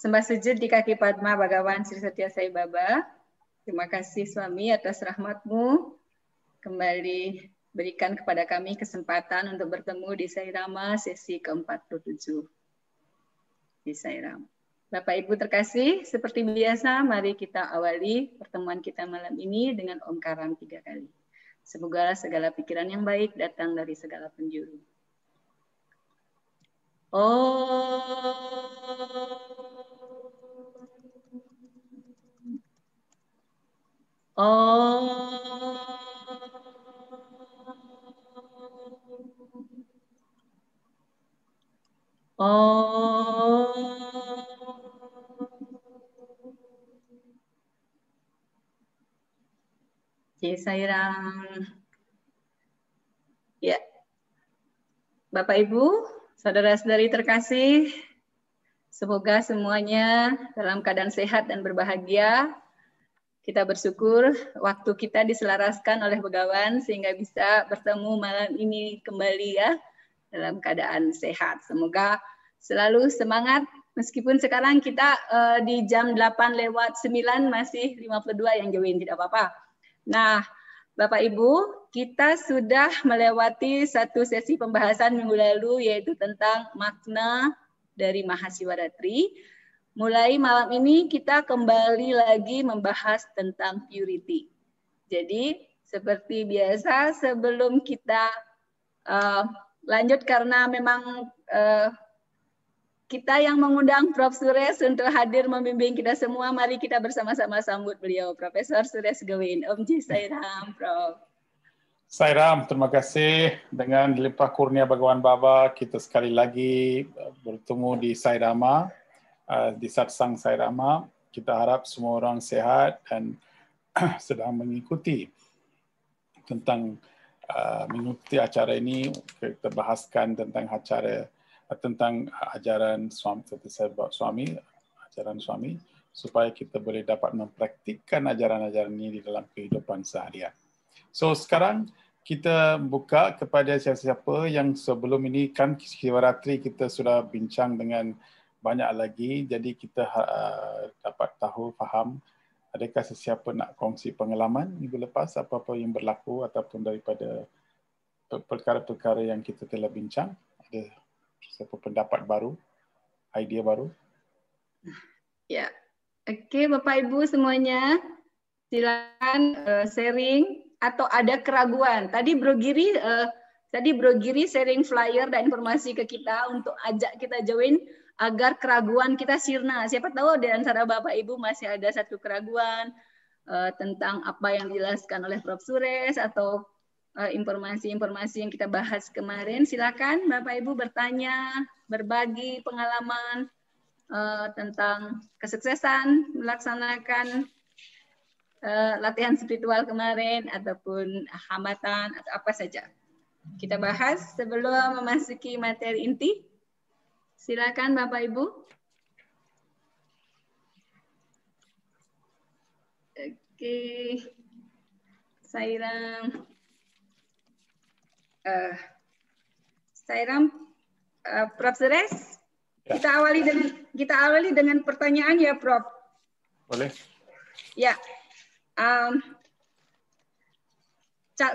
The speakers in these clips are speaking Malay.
Sembah sujud di kaki Padma Bagawan Sri Satya Sai Baba. Terima kasih suami atas rahmatmu. Kembali berikan kepada kami kesempatan untuk bertemu di Sairama sesi ke-47. Di Sairama. Bapak Ibu terkasih, seperti biasa mari kita awali pertemuan kita malam ini dengan omkaran tiga kali. Semoga segala pikiran yang baik datang dari segala penjuru. Oh. Oh. Oh. Jai Ya. Bapak Ibu, saudara-saudari terkasih, semoga semuanya dalam keadaan sehat dan berbahagia kita bersyukur waktu kita diselaraskan oleh begawan sehingga bisa bertemu malam ini kembali ya dalam keadaan sehat. Semoga selalu semangat meskipun sekarang kita uh, di jam 8 lewat 9 masih 52 yang join tidak apa-apa. Nah, Bapak Ibu, kita sudah melewati satu sesi pembahasan minggu lalu yaitu tentang makna dari mahasiswa Datri. Mulai malam ini kita kembali lagi membahas tentang purity. Jadi seperti biasa sebelum kita uh, lanjut karena memang uh, kita yang mengundang Prof. Sures untuk hadir membimbing kita semua, mari kita bersama-sama sambut beliau, Profesor Sures Gawin. Om Ji Sairam, Prof. Sairam, terima kasih. Dengan limpah kurnia Bhagawan Baba, kita sekali lagi eh, bertemu di Sairama uh, di Satsang Sai Rama. Kita harap semua orang sehat dan sedang mengikuti tentang uh, mengikuti acara ini. Kita bahaskan tentang acara uh, tentang ajaran suami, saya suami, ajaran suami supaya kita boleh dapat mempraktikkan ajaran-ajaran ini di dalam kehidupan seharian. So sekarang kita buka kepada siapa-siapa yang sebelum ini kan Shivaratri kita sudah bincang dengan banyak lagi jadi kita uh, dapat tahu faham adakah sesiapa nak kongsi pengalaman minggu lepas apa-apa yang berlaku ataupun daripada perkara-perkara yang kita telah bincang ada sesiapa pendapat baru idea baru ya yeah. okey bapak ibu semuanya silakan uh, sharing atau ada keraguan tadi bro giri uh, Tadi Bro Giri sharing flyer dan informasi ke kita untuk ajak kita join agar keraguan kita sirna. Siapa tahu di antara Bapak Ibu masih ada satu keraguan uh, tentang apa yang dijelaskan oleh Prof. Sures atau eh, informasi-informasi uh, yang kita bahas kemarin. Silakan Bapak Ibu bertanya, berbagi pengalaman uh, tentang kesuksesan melaksanakan uh, latihan spiritual kemarin ataupun hambatan atau apa saja kita bahas sebelum memasuki materi inti. Silakan Bapak Ibu. Oke. Saya uh, Sairam uh, Prof Zeres. Ya. Kita awali dengan kita awali dengan pertanyaan ya Prof. Boleh. Ya. Um,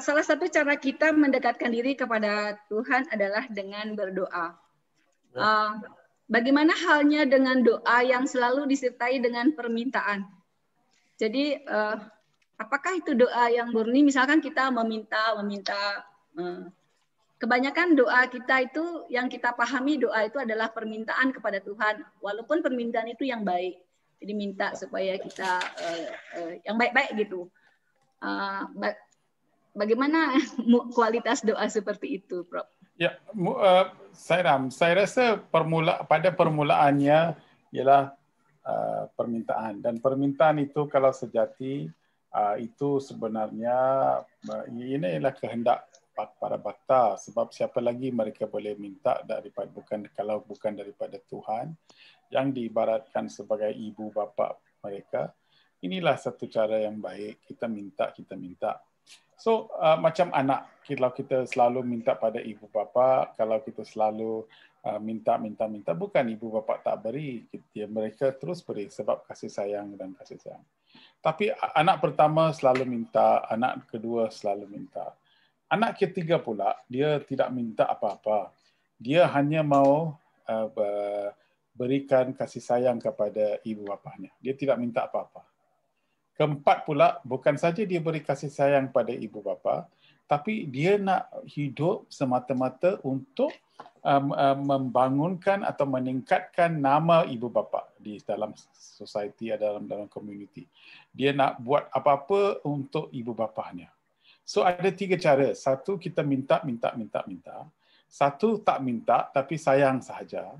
salah satu cara kita mendekatkan diri kepada Tuhan adalah dengan berdoa. Uh, bagaimana halnya dengan doa yang selalu disertai dengan permintaan? Jadi eh, apakah itu doa yang murni? Misalkan kita meminta, meminta. Eh, kebanyakan doa kita itu yang kita pahami doa itu adalah permintaan kepada Tuhan, walaupun permintaan itu yang baik. Jadi minta supaya kita yang baik-baik gitu. bagaimana kualitas doa seperti itu, Prof? Ya, uh, eh, saya, saya rasa permula, pada permulaannya ialah uh, permintaan dan permintaan itu kalau sejati uh, itu sebenarnya uh, ini ialah kehendak para bakta sebab siapa lagi mereka boleh minta daripada bukan kalau bukan daripada Tuhan yang diibaratkan sebagai ibu bapa mereka inilah satu cara yang baik kita minta kita minta So uh, macam anak, kalau kita selalu minta pada ibu bapa, kalau kita selalu uh, minta minta minta, bukan ibu bapa tak beri, dia mereka terus beri sebab kasih sayang dan kasih sayang. Tapi anak pertama selalu minta, anak kedua selalu minta, anak ketiga pula dia tidak minta apa-apa, dia hanya mau uh, berikan kasih sayang kepada ibu bapanya. Dia tidak minta apa-apa keempat pula bukan saja dia beri kasih sayang pada ibu bapa tapi dia nak hidup semata-mata untuk um, um, membangunkan atau meningkatkan nama ibu bapa di dalam society atau dalam dalam community dia nak buat apa-apa untuk ibu bapanya so ada tiga cara satu kita minta minta minta minta satu tak minta tapi sayang sahaja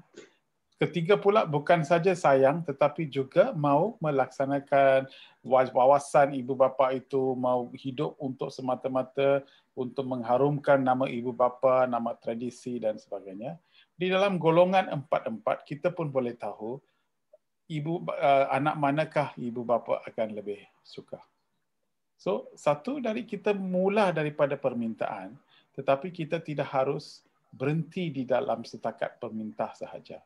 ketiga pula bukan saja sayang tetapi juga mau melaksanakan wawasan ibu bapa itu mau hidup untuk semata-mata untuk mengharumkan nama ibu bapa, nama tradisi dan sebagainya. Di dalam golongan empat-empat kita pun boleh tahu ibu eh, anak manakah ibu bapa akan lebih suka. So, satu dari kita mula daripada permintaan tetapi kita tidak harus berhenti di dalam setakat permintaan sahaja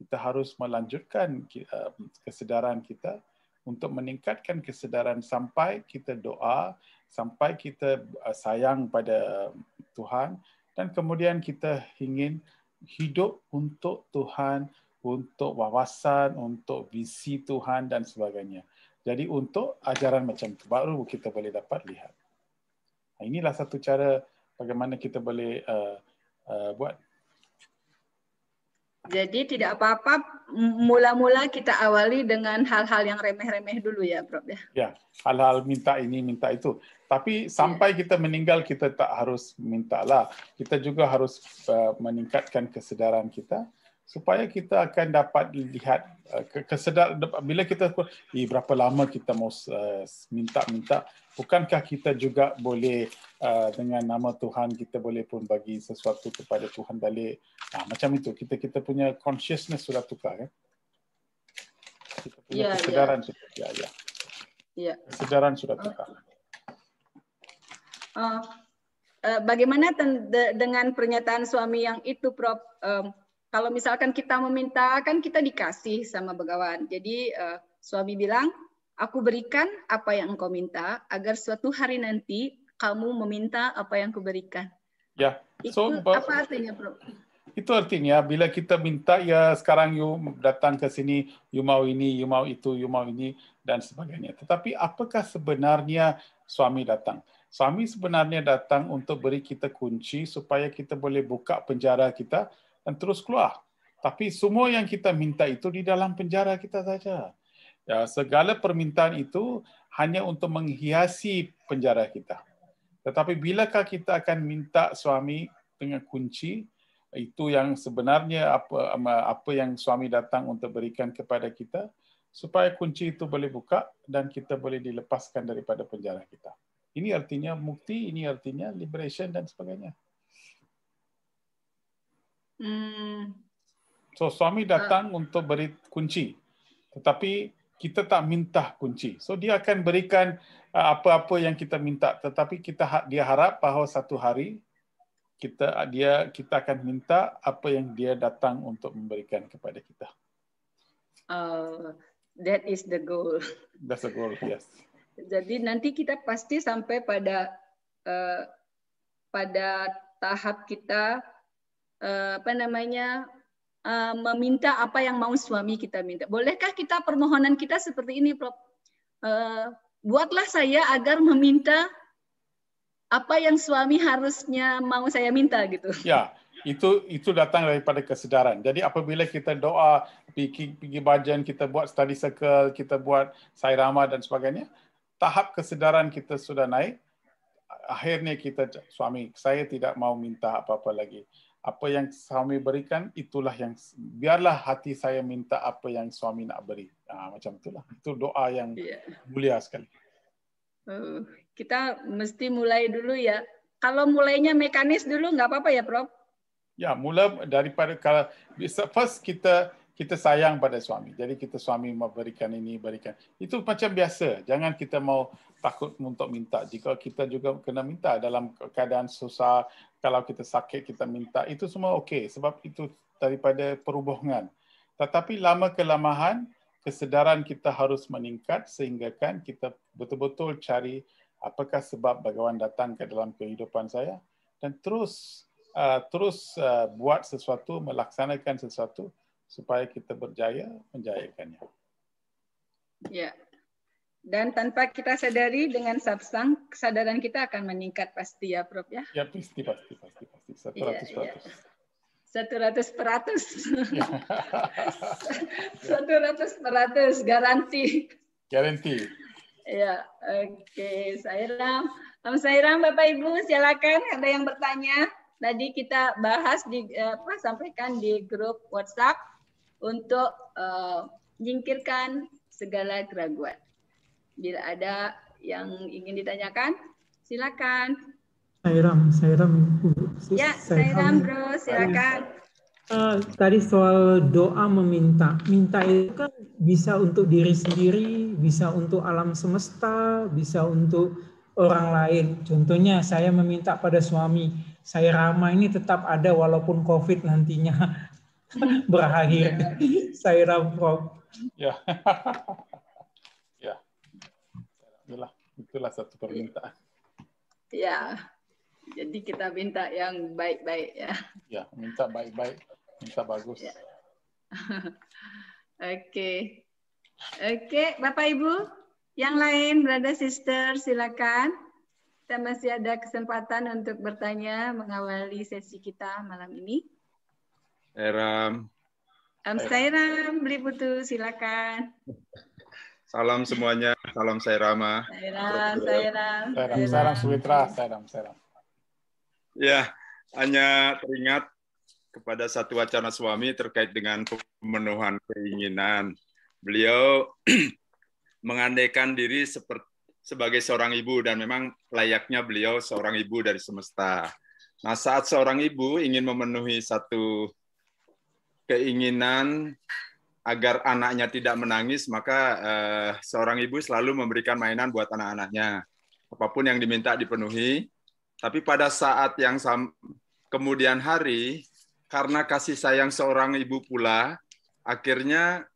kita harus melanjutkan um, kesedaran kita untuk meningkatkan kesedaran sampai kita doa, sampai kita uh, sayang pada Tuhan dan kemudian kita ingin hidup untuk Tuhan, untuk wawasan, untuk visi Tuhan dan sebagainya. Jadi untuk ajaran macam itu, baru kita boleh dapat lihat. Inilah satu cara bagaimana kita boleh uh, uh, buat jadi tidak apa-apa mula-mula kita awali dengan hal-hal yang remeh-remeh dulu ya, Prof ya. Ya, hal-hal minta ini, minta itu. Tapi ya. sampai ya. kita meninggal kita tak harus mintalah. Kita juga harus uh, meningkatkan kesedaran kita supaya kita akan dapat lihat uh, e, kesedaran bila kita berapa lama kita mau uh, e, minta-minta bukankah kita juga boleh uh, dengan nama Tuhan kita boleh pun bagi sesuatu kepada Tuhan balik nah, macam itu kita kita punya consciousness sudah tukar kan kita punya yeah, kesedaran yeah. sudah ya ya yeah. kesedaran sudah tukar uh, uh, bagaimana dengan pernyataan suami yang itu prof um, kalau misalkan kita meminta kan kita dikasih sama begawan jadi uh, suami bilang Aku berikan apa yang engkau minta agar suatu hari nanti kamu meminta apa yang kuberikan. Ya. Yeah. So, itu apa artinya, Bro? Itu artinya bila kita minta ya sekarang you datang ke sini, you mau ini, you mau itu, you mau ini dan sebagainya. Tetapi apakah sebenarnya suami datang? Suami sebenarnya datang untuk beri kita kunci supaya kita boleh buka penjara kita dan terus keluar. Tapi semua yang kita minta itu di dalam penjara kita saja. Hmm. Ya, segala permintaan itu hanya untuk menghiasi penjara kita. Tetapi bilakah kita akan minta suami dengan kunci itu yang sebenarnya apa apa yang suami datang untuk berikan kepada kita supaya kunci itu boleh buka dan kita boleh dilepaskan daripada penjara kita. Ini artinya mukti, ini artinya liberation dan sebagainya. Hmm. So suami ah. datang untuk beri kunci. Tetapi kita tak minta kunci. So dia akan berikan uh, apa-apa yang kita minta tetapi kita ha-, dia harap bahawa satu hari kita uh, dia kita akan minta apa yang dia datang untuk memberikan kepada kita. Uh, that is the goal. That's the goal, yes. Jadi nanti kita pasti sampai pada uh, pada tahap kita uh, apa namanya uh, meminta apa yang mau suami kita minta. Bolehkah kita permohonan kita seperti ini, Prof? Uh, buatlah saya agar meminta apa yang suami harusnya mau saya minta gitu. Ya, itu itu datang daripada kesedaran. Jadi apabila kita doa, pergi, pergi bajan, kita buat study circle, kita buat sairama dan sebagainya, tahap kesedaran kita sudah naik, akhirnya kita suami saya tidak mau minta apa-apa lagi. apa yang suami berikan itulah yang biarlah hati saya minta apa yang suami nak beri ha, macam itulah itu doa yang yeah. mulia sekali uh, kita mesti mulai dulu ya kalau mulainya mekanis dulu nggak apa-apa ya prof ya mula daripada kalau bisa first kita kita sayang pada suami jadi kita suami memberikan ini berikan itu macam biasa jangan kita mau takut untuk minta. Jika kita juga kena minta dalam keadaan susah, kalau kita sakit kita minta, itu semua okey sebab itu daripada perubahan. Tetapi lama kelamahan kesedaran kita harus meningkat sehingga kan kita betul-betul cari apakah sebab bagawan datang ke dalam kehidupan saya dan terus uh, terus uh, buat sesuatu melaksanakan sesuatu supaya kita berjaya menjayakannya. Ya. dan tanpa kita sadari dengan sapsang kesadaran kita akan meningkat pasti ya Prof ya. Ya pasti pasti pasti pasti satu ratus iya, iya. peratus. Satu iya. ratus peratus, satu ratus peratus garanti. Garanti. Ya, oke. Okay. Sairam, Om Sairam, Bapak Ibu, silakan ada yang bertanya. Tadi kita bahas di apa sampaikan di grup WhatsApp untuk uh, segala keraguan. Bila ada yang ingin ditanyakan, silakan. Sairam, Sairam. Ya, Sairam Bro, silakan. Uh, tadi soal doa meminta. Minta itu kan bisa untuk diri sendiri, bisa untuk alam semesta, bisa untuk orang lain. Contohnya saya meminta pada suami, saya Ramah ini tetap ada walaupun COVID nantinya berakhir. saya ramah Ya. itulah satu permintaan. Ya, jadi kita minta yang baik-baik ya. Ya, minta baik-baik, minta bagus. Ya. Oke, oke, Bapak Ibu, yang lain, brother sister, silakan. Kita masih ada kesempatan untuk bertanya mengawali sesi kita malam ini. Eram. Amstairam, beli putu, silakan. Salam semuanya. Salam Sairama. Sairam, Sairam. Sairam, Salam, Suwitra, Ya, hanya teringat kepada satu wacana suami terkait dengan pemenuhan keinginan. Beliau mengandaikan diri seperti sebagai seorang ibu dan memang layaknya beliau seorang ibu dari semesta. Nah, saat seorang ibu ingin memenuhi satu keinginan agar anaknya tidak menangis, maka uh, seorang ibu selalu memberikan mainan buat anak-anaknya. Apapun yang diminta dipenuhi. Tapi pada saat yang kemudian hari, karena kasih sayang seorang ibu pula, akhirnya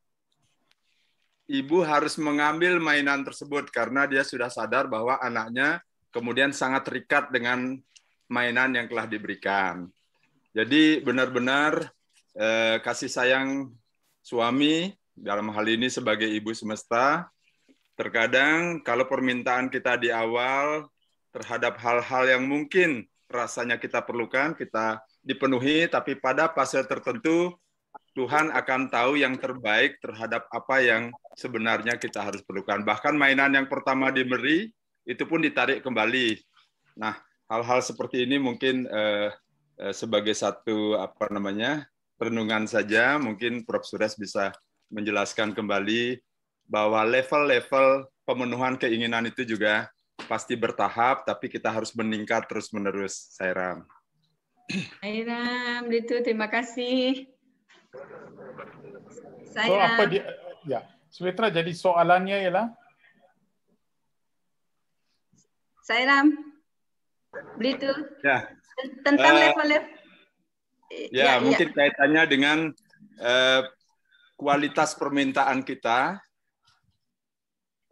ibu harus mengambil mainan tersebut karena dia sudah sadar bahwa anaknya kemudian sangat terikat dengan mainan yang telah diberikan. Jadi benar-benar eh, kasih sayang suami, dalam hal ini sebagai ibu semesta, terkadang kalau permintaan kita di awal terhadap hal-hal yang mungkin rasanya kita perlukan, kita dipenuhi, tapi pada fase tertentu Tuhan akan tahu yang terbaik terhadap apa yang sebenarnya kita harus perlukan. Bahkan mainan yang pertama diberi itu pun ditarik kembali. Nah, hal-hal seperti ini mungkin eh, eh sebagai satu apa namanya renungan saja, mungkin Prof. Suresh bisa menjelaskan kembali bahwa level-level pemenuhan keinginan itu juga pasti bertahap, tapi kita harus meningkat terus-menerus, Sairam. Sairam, itu terima kasih. Saya so, apa dia, ya, Swetra. jadi soalannya ialah? Saya Ram, itu. Ya. Tentang eh, level-level. Uh, level -level Ya, ya, ya mungkin ya. kaitannya dengan eh, kualitas permintaan kita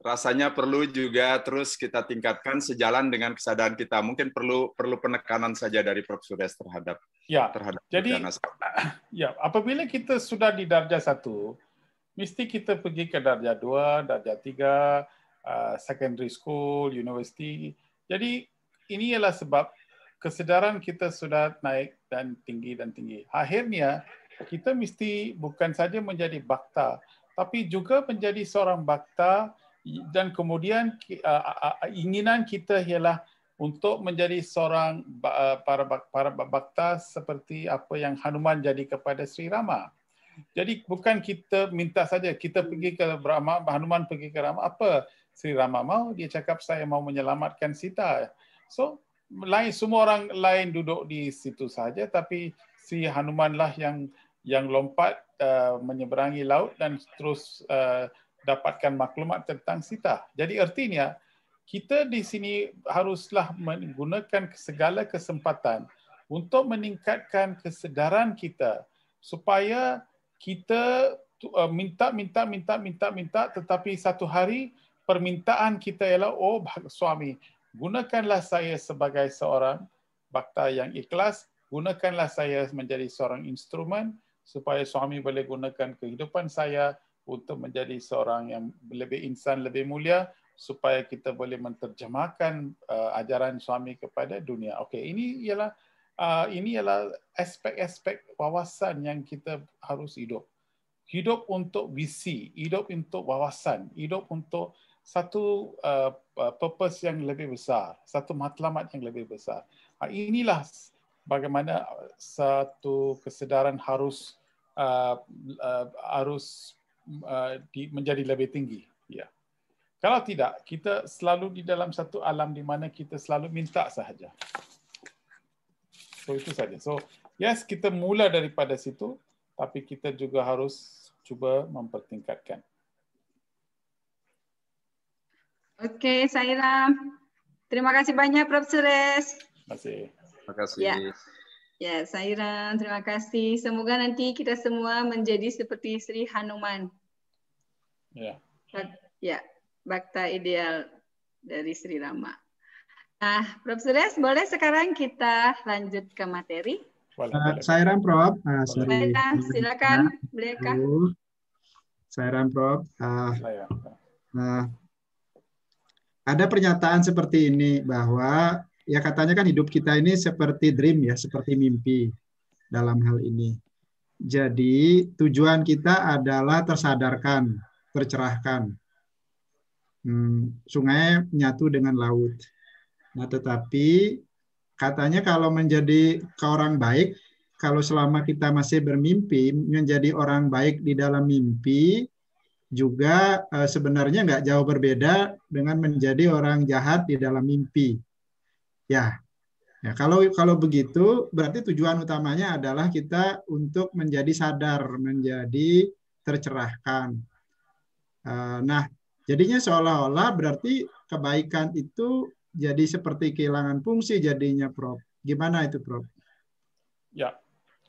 rasanya perlu juga terus kita tingkatkan sejalan dengan kesadaran kita. Mungkin perlu perlu penekanan saja dari Prof. Sudes terhadap ya. terhadap Jadi ya apabila kita sudah di darjah satu, mesti kita pergi ke darjah dua, darjah tiga, uh, secondary school, university. Jadi ini adalah sebab kesedaran kita sudah naik dan tinggi dan tinggi. Akhirnya kita mesti bukan saja menjadi bakta tapi juga menjadi seorang bakta dan kemudian uh, uh, uh, inginan kita ialah untuk menjadi seorang para para bakta seperti apa yang Hanuman jadi kepada Sri Rama. Jadi bukan kita minta saja kita pergi ke Rama, Hanuman pergi ke Rama apa Sri Rama mau dia cakap saya mau menyelamatkan Sita. So lain semua orang lain duduk di situ saja tapi si Hanumanlah yang yang lompat uh, menyeberangi laut dan terus uh, dapatkan maklumat tentang Sita. Jadi ertinya kita di sini haruslah menggunakan segala kesempatan untuk meningkatkan kesedaran kita supaya kita uh, minta minta minta minta minta tetapi satu hari permintaan kita ialah oh suami gunakanlah saya sebagai seorang bakta yang ikhlas, gunakanlah saya menjadi seorang instrumen supaya suami boleh gunakan kehidupan saya untuk menjadi seorang yang lebih insan, lebih mulia supaya kita boleh menterjemahkan uh, ajaran suami kepada dunia. Okey, ini ialah uh, ini ialah aspek-aspek wawasan yang kita harus hidup. Hidup untuk visi, hidup untuk wawasan, hidup untuk satu uh, purpose yang lebih besar, satu matlamat yang lebih besar. Ah, inilah bagaimana satu kesedaran harus uh, uh, harus uh, di, menjadi lebih tinggi. Ya. Kalau tidak, kita selalu di dalam satu alam di mana kita selalu minta sahaja. So itu saja. So yes, kita mula daripada situ, tapi kita juga harus cuba mempertingkatkan. Oke, Saira. Terima kasih banyak Prof. Sures. Terima kasih. Terima kasih. Ya. Ya, Saira, terima kasih. Semoga nanti kita semua menjadi seperti Sri Hanuman. Ya. Ya, bakta ideal dari Sri Rama. Nah, Prof. Sures, boleh sekarang kita lanjut ke materi? Uh, saya Prof. Uh, sorry. silakan. Boleh, Saya ram Prof. Uh, nah, ada pernyataan seperti ini bahwa ya katanya kan hidup kita ini seperti dream ya, seperti mimpi dalam hal ini. Jadi tujuan kita adalah tersadarkan, tercerahkan. Hmm, sungai menyatu dengan laut. Nah, tetapi katanya kalau menjadi ke orang baik, kalau selama kita masih bermimpi menjadi orang baik di dalam mimpi, juga uh, sebenarnya nggak jauh berbeda dengan menjadi orang jahat di dalam mimpi. Ya, ya kalau kalau begitu berarti tujuan utamanya adalah kita untuk menjadi sadar, menjadi tercerahkan. Uh, nah, jadinya seolah-olah berarti kebaikan itu jadi seperti kehilangan fungsi jadinya, Prof. Gimana itu, Prof? Ya,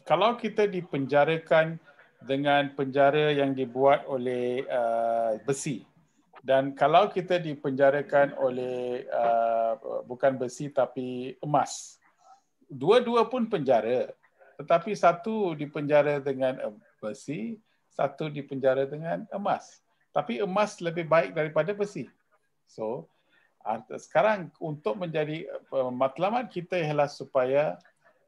kalau kita dipenjarakan dengan penjara yang dibuat oleh uh, besi. Dan kalau kita dipenjarakan oleh uh, bukan besi tapi emas, dua-dua pun penjara. Tetapi satu dipenjara dengan besi, satu dipenjara dengan emas. Tapi emas lebih baik daripada besi. So, sekarang untuk menjadi uh, matlamat kita ialah supaya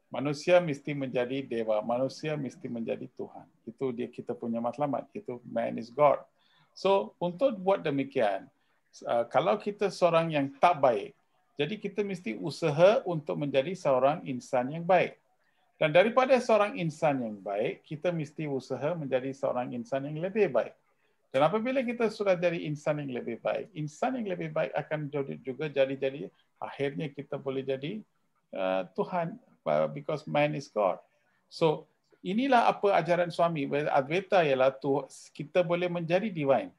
Manusia mesti menjadi dewa. Manusia mesti menjadi Tuhan. Itu dia kita punya matlamat. Itu man is God. So untuk buat demikian, uh, kalau kita seorang yang tak baik, jadi kita mesti usaha untuk menjadi seorang insan yang baik. Dan daripada seorang insan yang baik, kita mesti usaha menjadi seorang insan yang lebih baik. Dan apabila kita sudah jadi insan yang lebih baik, insan yang lebih baik akan juga jadi-jadi akhirnya kita boleh jadi uh, Tuhan because man is God. So inilah apa ajaran suami. Advaita ialah tu kita boleh menjadi divine.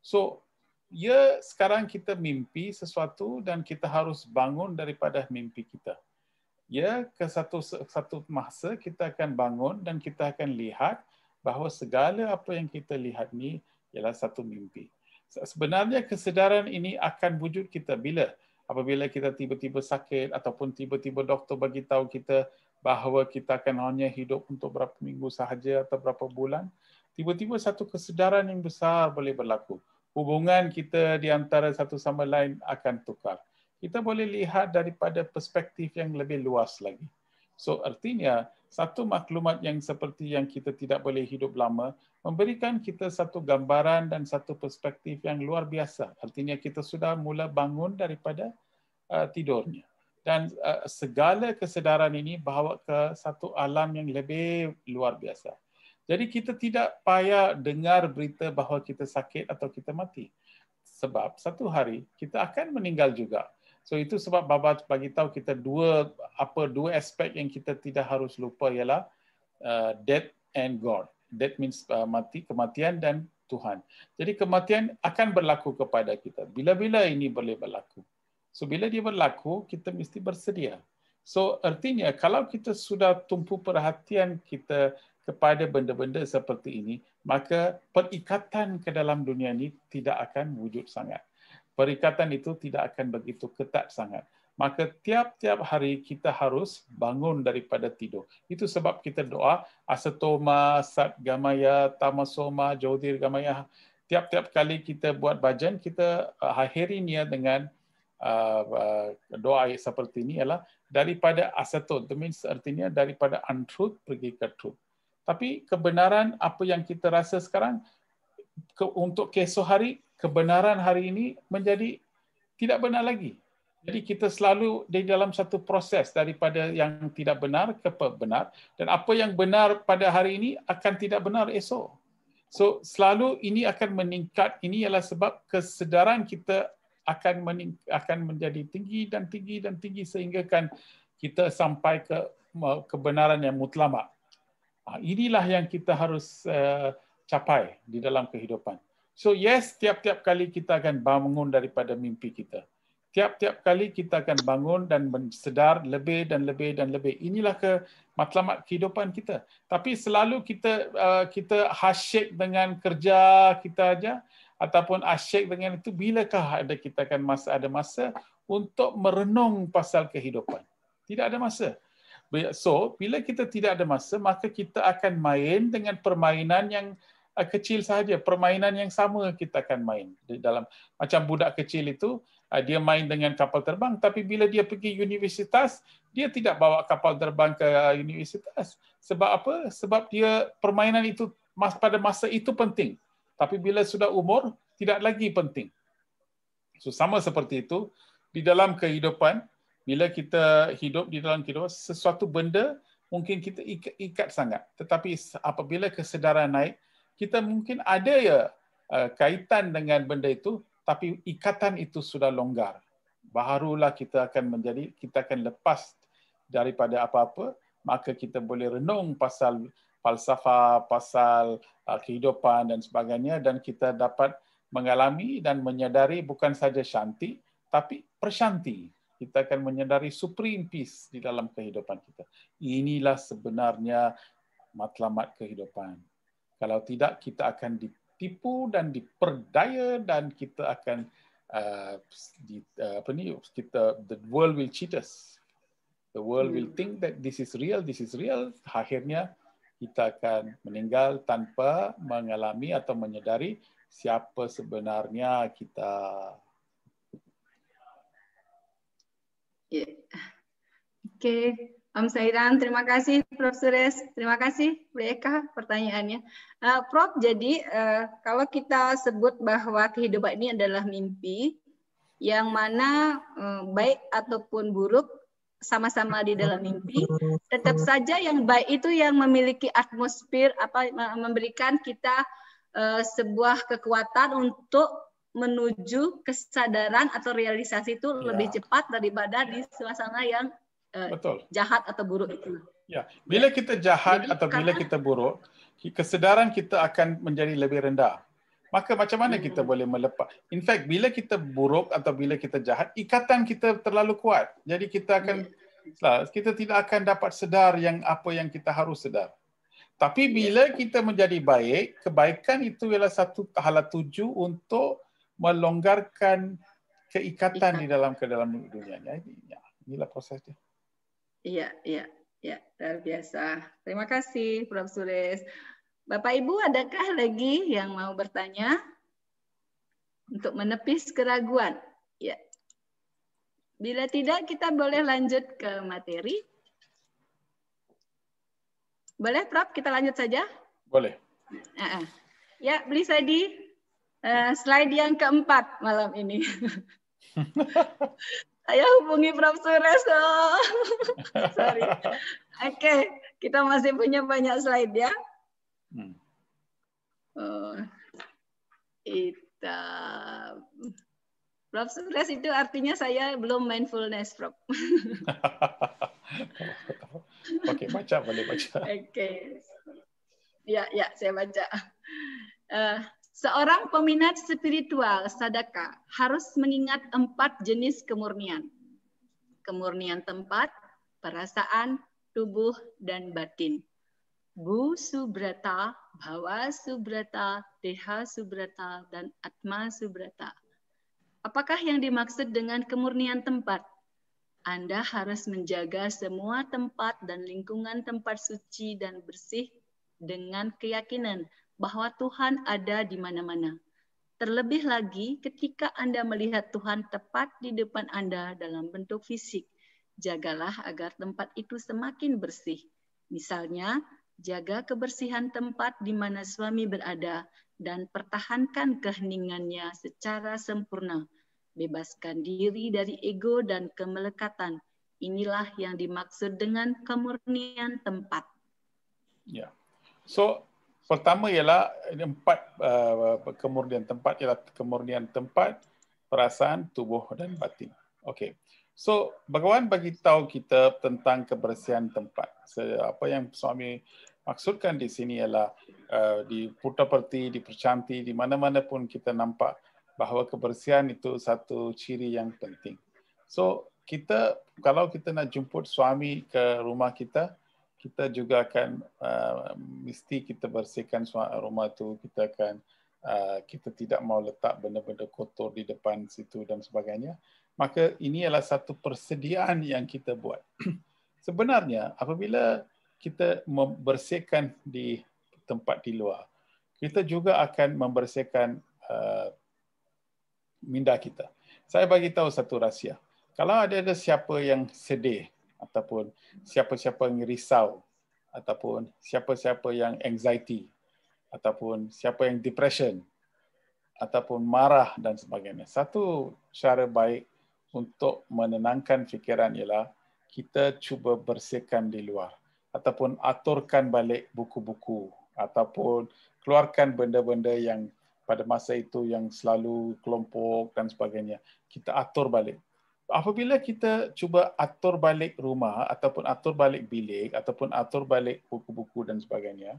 So ya sekarang kita mimpi sesuatu dan kita harus bangun daripada mimpi kita. Ya ke satu satu masa kita akan bangun dan kita akan lihat bahawa segala apa yang kita lihat ni ialah satu mimpi. Sebenarnya kesedaran ini akan wujud kita bila apabila kita tiba-tiba sakit ataupun tiba-tiba doktor bagi tahu kita bahawa kita akan hanya hidup untuk berapa minggu sahaja atau berapa bulan, tiba-tiba satu kesedaran yang besar boleh berlaku. Hubungan kita di antara satu sama lain akan tukar. Kita boleh lihat daripada perspektif yang lebih luas lagi. So artinya satu maklumat yang seperti yang kita tidak boleh hidup lama memberikan kita satu gambaran dan satu perspektif yang luar biasa. Artinya kita sudah mula bangun daripada uh, tidurnya dan uh, segala kesedaran ini bawa ke satu alam yang lebih luar biasa. Jadi kita tidak payah dengar berita bahawa kita sakit atau kita mati. Sebab satu hari kita akan meninggal juga. So itu sebab Baba bagi tahu kita dua apa dua aspek yang kita tidak harus lupa ialah uh, death and God. Death means uh, mati, kematian dan Tuhan. Jadi kematian akan berlaku kepada kita. Bila-bila ini boleh berlaku? So bila dia berlaku, kita mesti bersedia. So artinya kalau kita sudah tumpu perhatian kita kepada benda-benda seperti ini, maka perikatan ke dalam dunia ini tidak akan wujud sangat. Perikatan itu tidak akan begitu ketat sangat. Maka tiap-tiap hari kita harus bangun daripada tidur. Itu sebab kita doa asatoma, sat gamaya, tamasoma, jodir gamaya. Tiap-tiap kali kita buat bajan, kita eh, akhiri niat dengan Uh, uh, doa ayat seperti ini ialah daripada asetun. The means artinya daripada untruth pergi ke truth. Tapi kebenaran apa yang kita rasa sekarang ke, untuk kesok hari, kebenaran hari ini menjadi tidak benar lagi. Jadi kita selalu di dalam satu proses daripada yang tidak benar ke benar dan apa yang benar pada hari ini akan tidak benar esok. So selalu ini akan meningkat ini ialah sebab kesedaran kita akan mening, akan menjadi tinggi dan tinggi dan tinggi sehingga kan kita sampai ke kebenaran yang mutlamak. Ha, inilah yang kita harus eh, capai di dalam kehidupan. So yes, tiap-tiap kali kita akan bangun daripada mimpi kita. Tiap-tiap kali kita akan bangun dan sedar lebih dan lebih dan lebih. Inilah ke matlamat kehidupan kita. Tapi selalu kita eh, kita hasyik dengan kerja kita aja ataupun asyik dengan itu bilakah ada kita akan masa ada masa untuk merenung pasal kehidupan tidak ada masa so bila kita tidak ada masa maka kita akan main dengan permainan yang eh, kecil saja permainan yang sama kita akan main di dalam macam budak kecil itu eh, dia main dengan kapal terbang tapi bila dia pergi universitas dia tidak bawa kapal terbang ke eh, universitas sebab apa sebab dia permainan itu pada masa itu penting tapi bila sudah umur, tidak lagi penting. So, sama seperti itu, di dalam kehidupan, bila kita hidup di dalam kehidupan, sesuatu benda mungkin kita ikat, ikat sangat. Tetapi apabila kesedaran naik, kita mungkin ada ya uh, kaitan dengan benda itu, tapi ikatan itu sudah longgar. Barulah kita akan menjadi, kita akan lepas daripada apa-apa, maka kita boleh renung pasal falsafah pasal uh, kehidupan dan sebagainya dan kita dapat mengalami dan menyadari bukan saja shanti tapi persyanti kita akan menyadari supreme peace di dalam kehidupan kita inilah sebenarnya matlamat kehidupan kalau tidak kita akan ditipu dan diperdaya dan kita akan uh, di, uh, apa ni kita the world will cheat us the world hmm. will think that this is real this is real akhirnya kita akan meninggal tanpa mengalami atau menyadari siapa sebenarnya kita. Yeah. Oke, okay. Om Sairan, terima kasih Prof. Sures, terima kasih mereka pertanyaannya. Uh, Prof, jadi uh, kalau kita sebut bahwa kehidupan ini adalah mimpi, yang mana uh, baik ataupun buruk sama-sama di dalam mimpi, hmm. tetap saja yang baik itu yang memiliki atmosfer apa memberikan kita uh, sebuah kekuatan untuk menuju kesadaran atau realisasi itu ya. lebih cepat daripada di suasana yang uh, Betul. jahat atau buruk itu. Ya, bila kita jahat Jadi, atau bila kita buruk, kesadaran kita akan menjadi lebih rendah. maka macam mana kita hmm. boleh melepas in fact bila kita buruk atau bila kita jahat ikatan kita terlalu kuat jadi kita akan hmm. lah, kita tidak akan dapat sedar yang apa yang kita harus sedar tapi bila ya. kita menjadi baik kebaikan itu ialah satu hala tuju untuk melonggarkan keikatan di dalam ke dalam dunia ini ya inilah prosesnya iya iya iya. luar biasa. Terima kasih, Prof. Sures. Bapak Ibu, adakah lagi yang mau bertanya untuk menepis keraguan? Ya. Bila tidak, kita boleh lanjut ke materi. Boleh, Prof? Kita lanjut saja? Boleh. Uh -uh. Ya, beli Sadi. Uh, eh, slide yang keempat malam ini. Saya hubungi Prof. Sureso. Sorry. Oke, okay. kita masih punya banyak slide ya. Uh, ita Prof Sures itu artinya saya belum mindfulness, Prof. Oke, okay, baca, boleh baca. Oke. Okay. Ya, ya, saya baca. Uh, seorang peminat spiritual sadaka harus mengingat empat jenis kemurnian. Kemurnian tempat, perasaan, tubuh, dan batin. Bu Subrata, Bhava Subrata, Deha Subrata, dan Atma Subrata. Apakah yang dimaksud dengan kemurnian tempat? Anda harus menjaga semua tempat dan lingkungan tempat suci dan bersih dengan keyakinan bahwa Tuhan ada di mana-mana. Terlebih lagi ketika Anda melihat Tuhan tepat di depan Anda dalam bentuk fisik, jagalah agar tempat itu semakin bersih. Misalnya, jaga kebersihan tempat di mana suami berada dan pertahankan keheningannya secara sempurna. Bebaskan diri dari ego dan kemelekatan. Inilah yang dimaksud dengan kemurnian tempat. Ya. So, pertama ialah ini empat uh, kemurnian tempat ialah kemurnian tempat, perasaan, tubuh dan batin. Okay. So Bhagawan bagi tahu kita tentang kebersihan tempat. So, apa yang suami maksudkan di sini ialah uh, di perti, di Percanti, di mana-mana pun kita nampak bahawa kebersihan itu satu ciri yang penting. So kita kalau kita nak jemput suami ke rumah kita, kita juga akan uh, mesti kita bersihkan rumah itu. Kita akan uh, kita tidak mau letak benda-benda kotor di depan situ dan sebagainya maka ini adalah satu persediaan yang kita buat. Sebenarnya apabila kita membersihkan di tempat di luar, kita juga akan membersihkan uh, minda kita. Saya bagi tahu satu rahsia. Kalau ada ada siapa yang sedih ataupun siapa-siapa yang risau ataupun siapa-siapa yang anxiety ataupun siapa yang depression ataupun marah dan sebagainya. Satu cara baik untuk menenangkan fikiran ialah kita cuba bersihkan di luar ataupun aturkan balik buku-buku ataupun keluarkan benda-benda yang pada masa itu yang selalu kelompok dan sebagainya. Kita atur balik. Apabila kita cuba atur balik rumah ataupun atur balik bilik ataupun atur balik buku-buku dan sebagainya,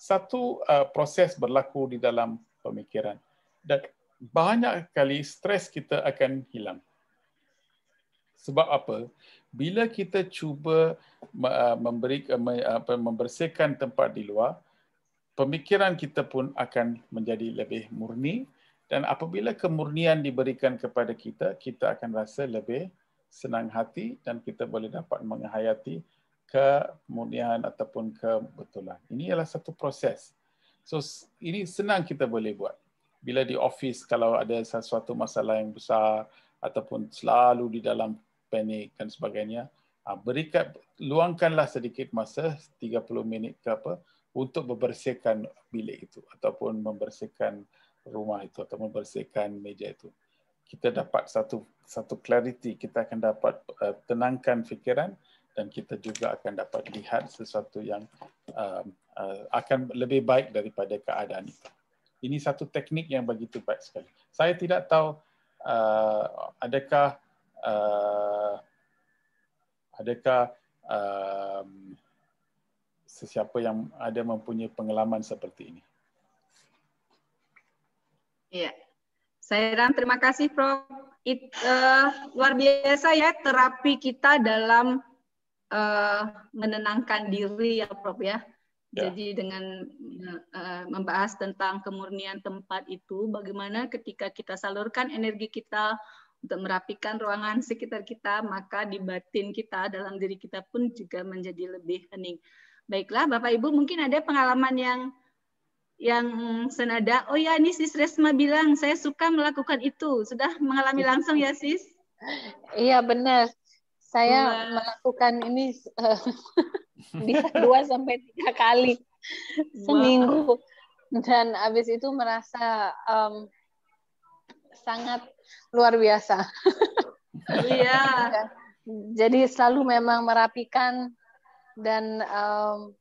satu uh, proses berlaku di dalam pemikiran. Dan banyak kali stres kita akan hilang. Sebab apa? Bila kita cuba ah, memberi ah, membersihkan tempat di luar, pemikiran kita pun akan menjadi lebih murni dan apabila kemurnian diberikan kepada kita, kita akan rasa lebih senang hati dan kita boleh dapat menghayati kemurnian ataupun kebetulan. Ini adalah satu proses. So ini senang kita boleh buat. Bila di office kalau ada sesuatu masalah yang besar ataupun selalu di dalam panik dan sebagainya ah, berikan luangkanlah sedikit masa 30 minit ke apa untuk membersihkan bilik itu ataupun membersihkan rumah itu atau membersihkan meja itu kita dapat satu satu clarity kita akan dapat uh, tenangkan fikiran dan kita juga akan dapat lihat sesuatu yang uh, uh, akan lebih baik daripada keadaan itu ini satu teknik yang begitu baik sekali saya tidak tahu uh, adakah uh, adakah um, sesiapa yang ada mempunyai pengalaman seperti ini? Iya. Saya dan terima kasih Prof. It, uh, luar biasa ya terapi kita dalam uh, menenangkan diri ya Prof ya. Ya. Jadi dengan uh, membahas tentang kemurnian tempat itu, bagaimana ketika kita salurkan energi kita untuk merapikan ruangan sekitar kita, maka di batin kita dalam diri kita pun juga menjadi lebih hening. Baiklah, Bapak Ibu mungkin ada pengalaman yang yang senada. Oh ya, ini Sis Resma bilang saya suka melakukan itu. Sudah mengalami langsung ya, Sis? Iya benar. Saya Wah. melakukan ini eh, dua sampai tiga kali seminggu. Wow. Dan abis itu merasa um, sangat luar biasa. Iya. Ya. Jadi selalu memang merapikan dan um,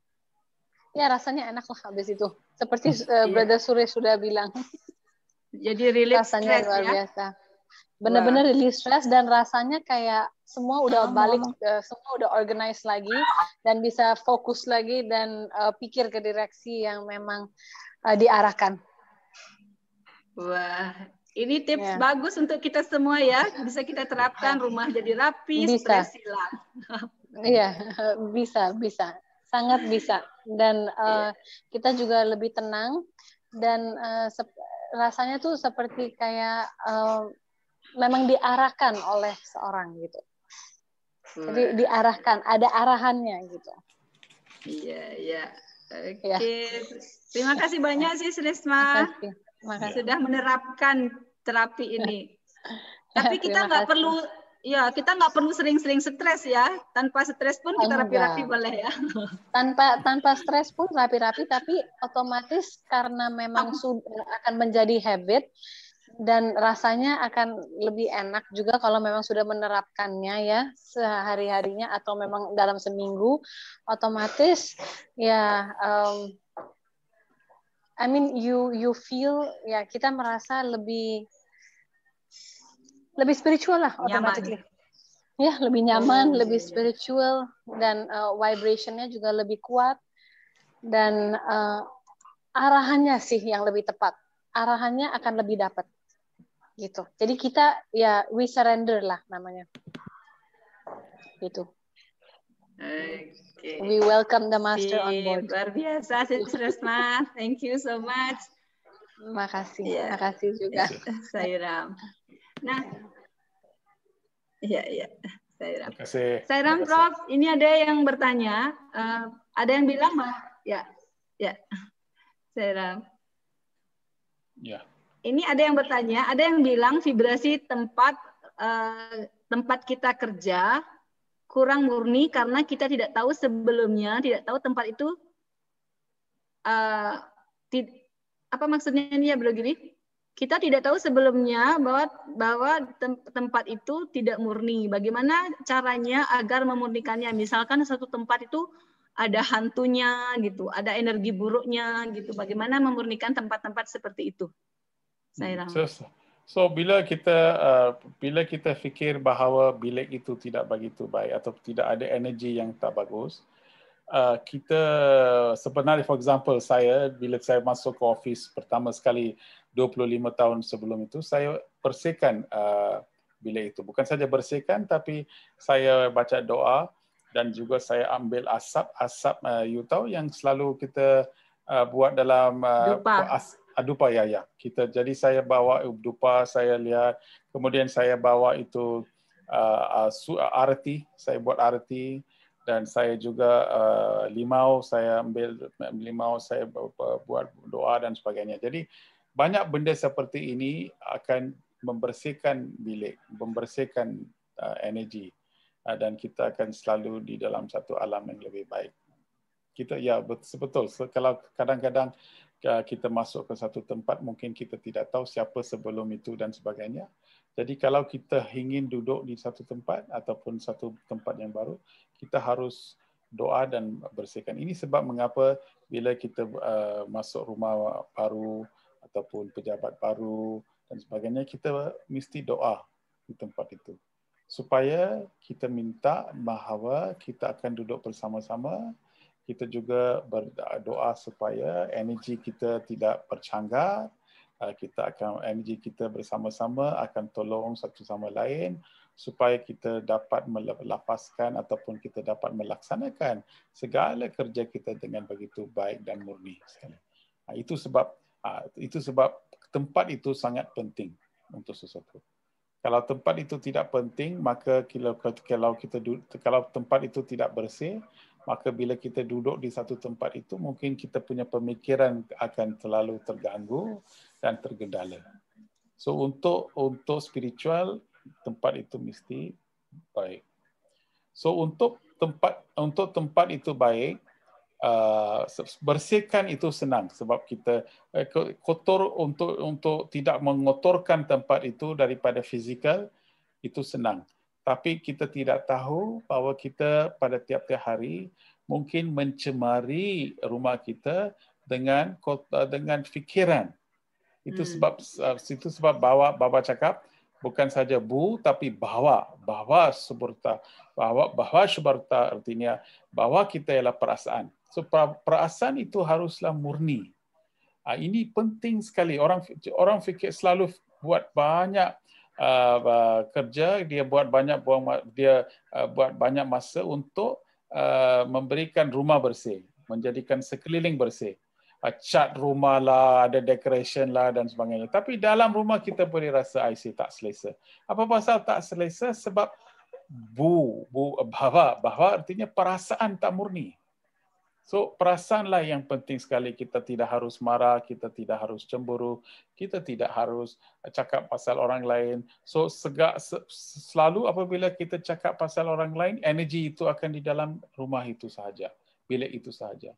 ya rasanya enak lah habis itu. Seperti uh, iya. eh, yeah. Brother Sure sudah bilang. Jadi relief rasanya stress, luar ya? biasa. Benar-benar wow. relief stress dan rasanya kayak semua udah balik, oh. semua udah organize lagi dan bisa fokus lagi dan uh, pikir ke direksi yang memang uh, diarahkan. Wah, ini tips yeah. bagus untuk kita semua ya. Bisa kita terapkan rumah jadi rapi, bisa. stres hilang. Iya, bisa, bisa. Sangat bisa. Dan yeah. Iya. kita juga lebih tenang dan uh, rasanya tuh seperti kayak uh, memang diarahkan oleh seorang gitu. Jadi hmm. diarahkan, ada arahannya gitu. Iya, iya. Oke. Iya. Terima kasih banyak sih Sirisma. Terima kasih. Sudah menerapkan terapi ini. Tapi kita nggak perlu ya kita nggak perlu sering-sering stres ya tanpa stres pun kita rapi-rapi boleh ya tanpa tanpa stres pun rapi-rapi tapi otomatis karena memang sudah akan menjadi habit dan rasanya akan lebih enak juga kalau memang sudah menerapkannya ya sehari-harinya atau memang dalam seminggu otomatis ya um, I mean you you feel ya kita merasa lebih lebih spiritual lah otomatis Ya, lebih nyaman, oh, lebih spiritual dan uh, vibrationnya juga lebih kuat dan uh, arahannya sih yang lebih tepat. Arahannya akan lebih dapat. Gitu. Jadi kita ya we surrender lah namanya. Gitu. Okay. We welcome the master si, on board. Luar biasa, mas. Thank you so much. Makasih, yeah. makasih juga. Sairam. Nah, ya ya. Sairam. Sairam, Prof. Ini ada yang bertanya. Uh, ada yang bilang, Ma? ya, ya. Sairam. Ya. Ini ada yang bertanya, ada yang bilang vibrasi tempat uh, tempat kita kerja kurang murni karena kita tidak tahu sebelumnya, tidak tahu tempat itu uh, tid, apa maksudnya ini ya bro gini? Kita tidak tahu sebelumnya bahwa bahwa tem, tempat itu tidak murni. Bagaimana caranya agar memurnikannya? Misalkan satu tempat itu ada hantunya gitu, ada energi buruknya gitu. Bagaimana memurnikan tempat-tempat seperti itu? Saya hmm, rasa. So bila kita uh, bila kita fikir bahawa bilik itu tidak begitu baik atau tidak ada energi yang tak bagus, uh, kita sebenarnya for example saya bila saya masuk ke office pertama sekali 25 tahun sebelum itu saya bersihkan uh, bilik itu. Bukan saja bersihkan tapi saya baca doa dan juga saya ambil asap-asap uh, you tahu yang selalu kita uh, buat dalam uh, Ah, dupa Yaya. Ya. Kita jadi saya bawa dupa saya lihat kemudian saya bawa itu ah, ah, uh, RT saya buat arti dan saya juga uh, limau saya ambil limau saya buat doa dan sebagainya. Jadi banyak benda seperti ini akan membersihkan bilik, membersihkan uh, energi uh, dan kita akan selalu di dalam satu alam yang lebih baik. Kita ya betul, betul. So, kalau kadang-kadang kita masuk ke satu tempat mungkin kita tidak tahu siapa sebelum itu dan sebagainya. Jadi kalau kita ingin duduk di satu tempat ataupun satu tempat yang baru, kita harus doa dan bersihkan. Ini sebab mengapa bila kita uh, masuk rumah baru ataupun pejabat baru dan sebagainya, kita mesti doa di tempat itu. Supaya kita minta bahawa kita akan duduk bersama-sama, kita juga berdoa supaya energi kita tidak bercanggah uh, kita akan energi kita bersama-sama akan tolong satu sama lain supaya kita dapat melepaskan ataupun kita dapat melaksanakan segala kerja kita dengan begitu baik dan murni uh, Itu sebab uh, itu sebab tempat itu sangat penting untuk sesuatu. Kalau tempat itu tidak penting, maka kalau kita kalau tempat itu tidak bersih, maka bila kita duduk di satu tempat itu mungkin kita punya pemikiran akan terlalu terganggu hmm. dan tergendala. So untuk untuk spiritual tempat itu mesti baik. So untuk tempat untuk tempat itu baik uh, bersihkan itu senang sebab kita uh, kotor untuk untuk tidak mengotorkan tempat itu daripada fizikal itu senang tapi kita tidak tahu bahawa kita pada tiap-tiap hari mungkin mencemari rumah kita dengan kota dengan fikiran itu hmm. sebab hmm. itu sebab bawa bawa cakap bukan saja bu tapi bawa bawa seberta bawa bawa seberta artinya bawa kita ialah perasaan so perasaan itu haruslah murni ah, ini penting sekali orang orang fikir selalu buat banyak Uh, uh, kerja dia buat banyak buang dia uh, buat banyak masa untuk memberikan rumah bersih menjadikan sekeliling bersih cat rumah lah ada decoration lah dan sebagainya tapi dalam rumah kita boleh rasa IC tak selesa apa pasal tak selesa sebab bu bu bahawa bahawa artinya perasaan tak murni So perasaanlah yang penting sekali kita tidak harus marah, kita tidak harus cemburu, kita tidak harus cakap pasal orang lain. So segak selalu apabila kita cakap pasal orang lain, energi itu akan di dalam rumah itu sahaja, bilik itu sahaja.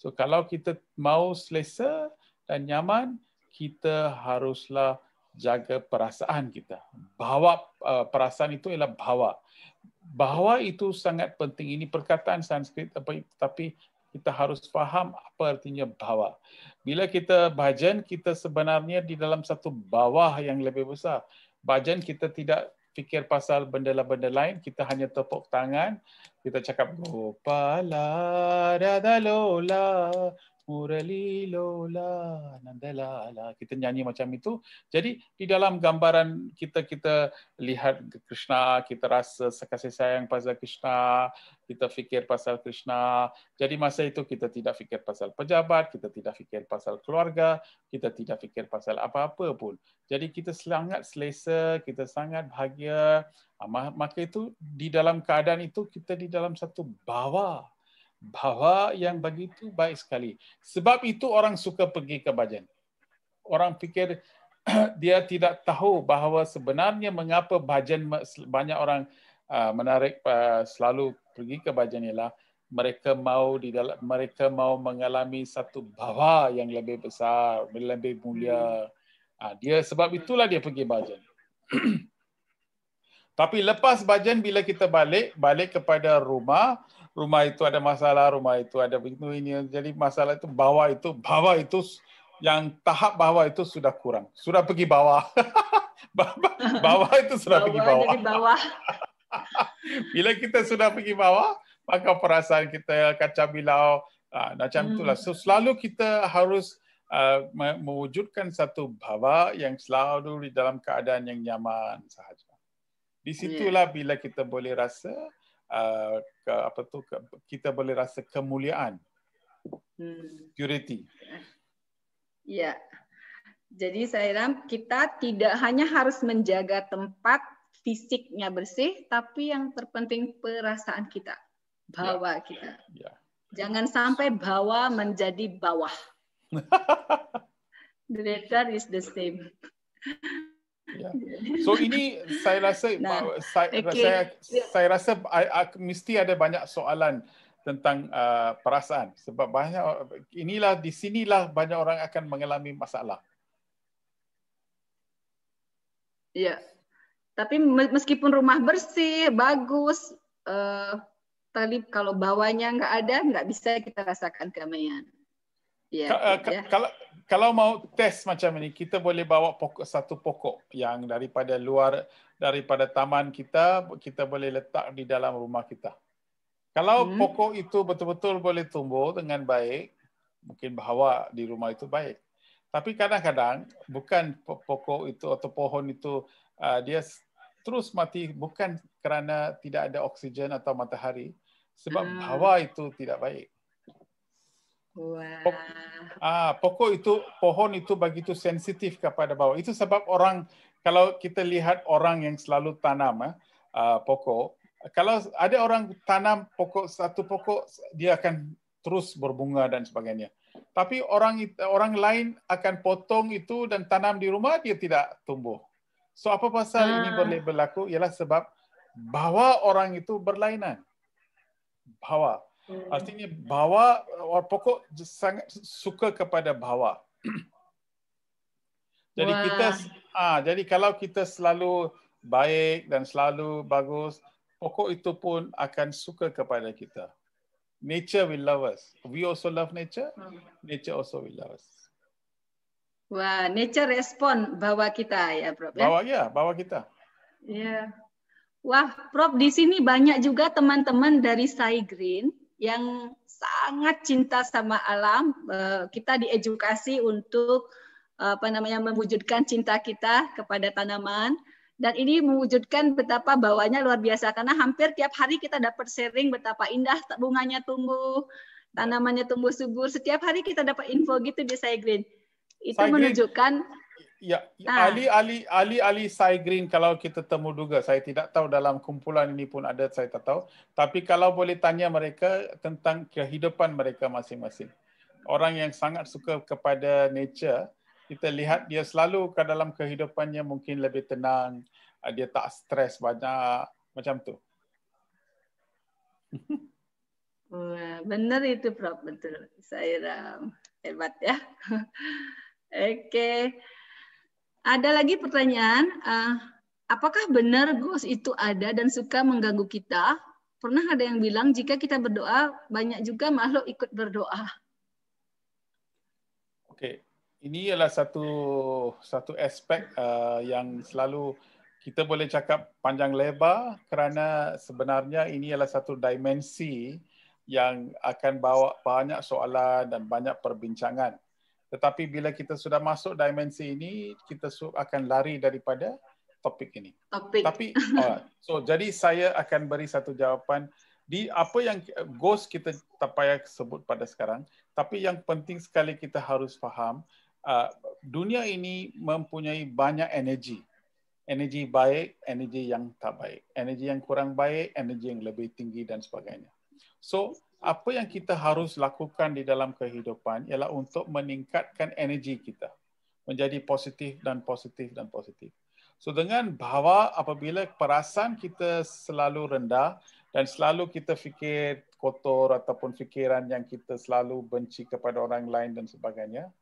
So kalau kita mau selesa dan nyaman, kita haruslah jaga perasaan kita. Bahawa uh, perasaan itu ialah bahawa. Bahawa itu sangat penting. Ini perkataan Sanskrit tapi kita harus faham apa artinya bawah. Bila kita bajan, kita sebenarnya di dalam satu bawah yang lebih besar. Bajan kita tidak fikir pasal benda-benda lain, kita hanya tepuk tangan, kita cakap, Gopala, Radalola, murali lola nandalala kita nyanyi macam itu jadi di dalam gambaran kita kita lihat Krishna kita rasa sekasih sayang pasal Krishna kita fikir pasal Krishna jadi masa itu kita tidak fikir pasal pejabat kita tidak fikir pasal keluarga kita tidak fikir pasal apa-apa pun jadi kita sangat selesa kita sangat bahagia ah, maka itu di dalam keadaan itu kita di dalam satu bawah bahawa yang begitu baik sekali. Sebab itu orang suka pergi ke bajen. Orang fikir dia tidak tahu bahawa sebenarnya mengapa bajen banyak orang uh, menarik uh, selalu pergi ke bajen ialah mereka mau di dalam mereka mau mengalami satu bawa yang lebih besar, lebih mulia. Ah, dia sebab itulah dia pergi bajen. Tapi lepas bajen bila kita balik balik kepada rumah rumah itu ada masalah, rumah itu ada begitu ini. Jadi masalah itu bawah itu, bawah itu yang tahap bawah itu sudah kurang. Sudah pergi bawah. bawah itu sudah bawah pergi bawah. bawah. Bila kita sudah pergi bawah, maka perasaan kita kacau bilau ah, macam hmm. itulah. So, selalu kita harus uh, mewujudkan satu bawa yang selalu di dalam keadaan yang nyaman sahaja. Di situlah yeah. bila kita boleh rasa Uh, ke, apa tu ke, kita boleh rasa kemuliaan hmm. purity ya jadi saya bilang kita tidak hanya harus menjaga tempat fisiknya bersih tapi yang terpenting perasaan kita bawa ya. kita ya. jangan sampai bawa menjadi bawah the letter is the same Ya. So ini saya rasa nah. saya, okay. saya saya rasa I, I, mesti ada banyak soalan tentang uh, perasaan sebab banyak inilah di sinilah banyak orang akan mengalami masalah. Ya. Tapi meskipun rumah bersih, bagus, eh uh, tapi kalau bawahnya nggak ada, nggak bisa kita rasakan kemenyan yeah, ka- yeah. kalau kalau mau test macam ni kita boleh bawa pokok satu pokok yang daripada luar daripada taman kita kita boleh letak di dalam rumah kita kalau hmm. pokok itu betul-betul boleh tumbuh dengan baik mungkin bahawa di rumah itu baik tapi kadang-kadang bukan pokok itu atau pohon itu uh, dia terus mati bukan kerana tidak ada oksigen atau matahari sebab hmm. hawa itu tidak baik Wow. Ah, pokok itu pohon itu begitu sensitif kepada bau. Itu sebab orang kalau kita lihat orang yang selalu tanam eh, ah, pokok, kalau ada orang tanam pokok satu pokok dia akan terus berbunga dan sebagainya. Tapi orang orang lain akan potong itu dan tanam di rumah dia tidak tumbuh. So apa pasal ah. ini boleh berlaku ialah sebab bawa orang itu berlainan. Bawa. Hmm. Artinya bawa orang pokok sangat suka kepada bawa. jadi Wah. kita ah jadi kalau kita selalu baik dan selalu bagus, pokok itu pun akan suka kepada kita. Nature will love us. We also love nature. Hmm. Nature also will love us. Wah, nature respon bawa kita ya, Prof. Bawa ya, bawa ya, kita. Ya. Wah, Prof, di sini banyak juga teman-teman dari Sai Green yang sangat cinta sama alam, eh, kita diedukasi untuk eh, apa namanya mewujudkan cinta kita kepada tanaman dan ini mewujudkan betapa bawahnya luar biasa karena hampir tiap hari kita dapat sharing betapa indah bunganya tumbuh, tanamannya tumbuh subur. Setiap hari kita dapat info gitu di Saigreen. Itu Saigreen. menunjukkan Ya, ha. Ya, Ali ah. Ali Ali Ali Sai Green kalau kita temu juga saya tidak tahu dalam kumpulan ini pun ada saya tak tahu. Tapi kalau boleh tanya mereka tentang kehidupan mereka masing-masing. Orang yang sangat suka kepada nature, kita lihat dia selalu ke dalam kehidupannya mungkin lebih tenang, ah, dia tak stres banyak macam tu. Oh, benar itu Prof. Betul. Saya ram hebat ya. Okey. Ada lagi pertanyaan, uh, apakah benar ghost itu ada dan suka mengganggu kita? Pernah ada yang bilang jika kita berdoa banyak juga makhluk ikut berdoa. Oke, okay. ini adalah satu satu aspek uh, yang selalu kita boleh cakap panjang lebar kerana sebenarnya ini adalah satu dimensi yang akan bawa banyak soalan dan banyak perbincangan. Tetapi bila kita sudah masuk dimensi ini, kita akan lari daripada topik ini. Topik. Tapi, uh, so jadi saya akan beri satu jawapan di apa yang ghost kita tak payah sebut pada sekarang. Tapi yang penting sekali kita harus faham uh, dunia ini mempunyai banyak energi. Energi baik, energi yang tak baik. Energi yang kurang baik, energi yang lebih tinggi dan sebagainya. So, apa yang kita harus lakukan di dalam kehidupan ialah untuk meningkatkan energi kita menjadi positif dan positif dan positif. So dengan bahawa apabila perasaan kita selalu rendah dan selalu kita fikir kotor ataupun fikiran yang kita selalu benci kepada orang lain dan sebagainya,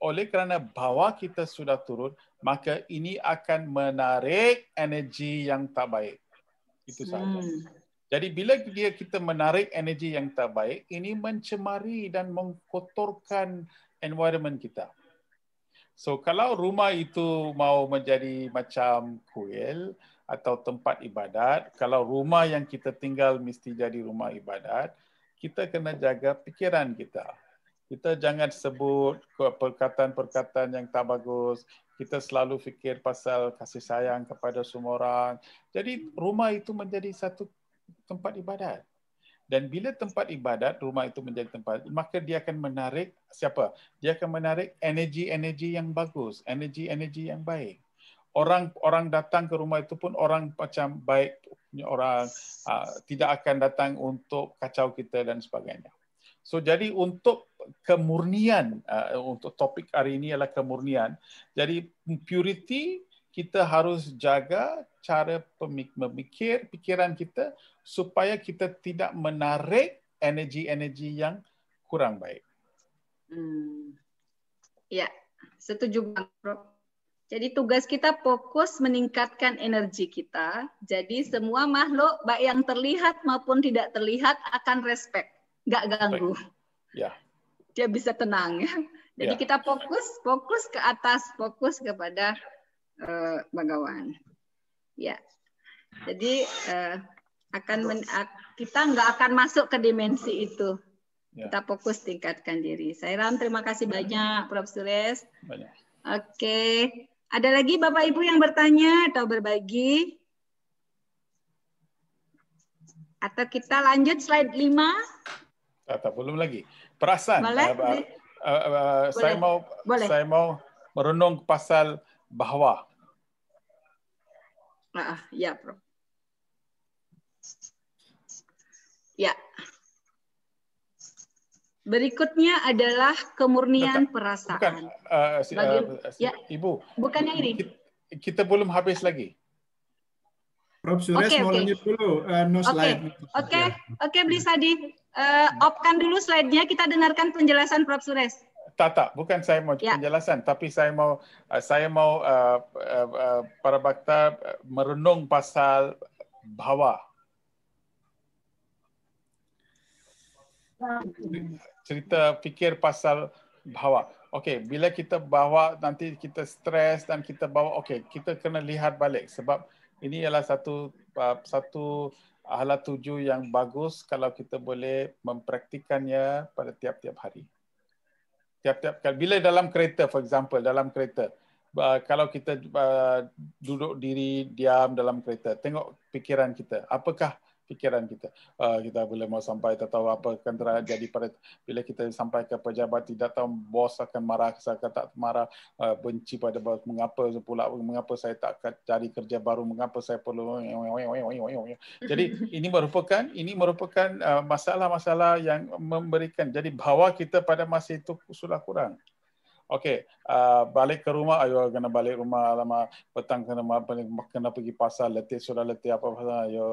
oleh kerana bahawa kita sudah turun, maka ini akan menarik energi yang tak baik. Itu sahaja. Hmm. Jadi bila dia kita menarik energi yang tak baik, ini mencemari dan mengkotorkan environment kita. So kalau rumah itu mau menjadi macam kuil atau tempat ibadat, kalau rumah yang kita tinggal mesti jadi rumah ibadat, kita kena jaga pikiran kita. Kita jangan sebut perkataan-perkataan yang tak bagus. Kita selalu fikir pasal kasih sayang kepada semua orang. Jadi rumah itu menjadi satu tempat ibadat. Dan bila tempat ibadat, rumah itu menjadi tempat, maka dia akan menarik siapa? Dia akan menarik energi-energi yang bagus, energi-energi yang baik. Orang-orang datang ke rumah itu pun orang macam baik, orang uh, tidak akan datang untuk kacau kita dan sebagainya. So jadi untuk kemurnian uh, untuk topik hari ini adalah kemurnian. Jadi purity kita harus jaga cara memikir pikiran kita supaya kita tidak menarik energi-energi yang kurang baik. Hmm. Ya, setuju Bang Prof. Jadi tugas kita fokus meningkatkan energi kita. Jadi semua makhluk baik yang terlihat maupun tidak terlihat akan respect, nggak ganggu. Baik. Ya. Dia bisa tenang ya. Jadi ya. kita fokus fokus ke atas, fokus kepada Eh, Bagawan. Ya. Jadi uh, akan men, kita nggak akan masuk ke dimensi itu. Ya. Kita fokus tingkatkan diri. Saya Ram, terima kasih ya. banyak Prof. Sules. Banyak. Oke. Ada lagi Bapak Ibu yang bertanya atau berbagi? Atau kita lanjut slide 5? Atau belum lagi. Perasaan. Boleh? Uh, uh, uh, Boleh. Eh, saya mau Boleh. saya mau merenung pasal bahwa. Ah, ya, Bro. Ya. Berikutnya adalah kemurnian bukan, perasaan. Bukan, uh, si, uh, si, ya. Ibu. Bukan yang ini. Kita, kita belum habis lagi. Prof. Suresh okay, mau okay. lanjut dulu, uh, no slide. Oke, okay. Ya. oke, okay. okay, Blisadi. Uh, opkan dulu slide-nya, kita dengarkan penjelasan Prof. Suresh. tak tak bukan saya mau yeah. penjelasan tapi saya mau uh, saya mau uh, uh, uh para bakta uh, merenung pasal bhava cerita fikir pasal bhava okey bila kita bawa nanti kita stres dan kita bawa okey kita kena lihat balik sebab ini ialah satu uh, satu ahla tuju yang bagus kalau kita boleh mempraktikannya pada tiap-tiap hari tiap-tiap kali bila dalam kereta for example dalam kereta uh, kalau kita uh, duduk diri diam dalam kereta tengok pikiran kita apakah fikiran kita uh, kita boleh mau sampai tak tahu apa akan terjadi pada bila kita sampai ke pejabat tidak tahu bos akan marah saya akan tak marah uh, benci pada bos mengapa pula mengapa saya tak cari kerja baru mengapa saya perlu jadi ini merupakan ini merupakan uh, masalah-masalah yang memberikan jadi bawa kita pada masa itu sudah kurang Okey, uh, balik ke rumah, ayo kena balik rumah lama petang kena balik kena pergi pasar letih sudah letih apa pasal ayo.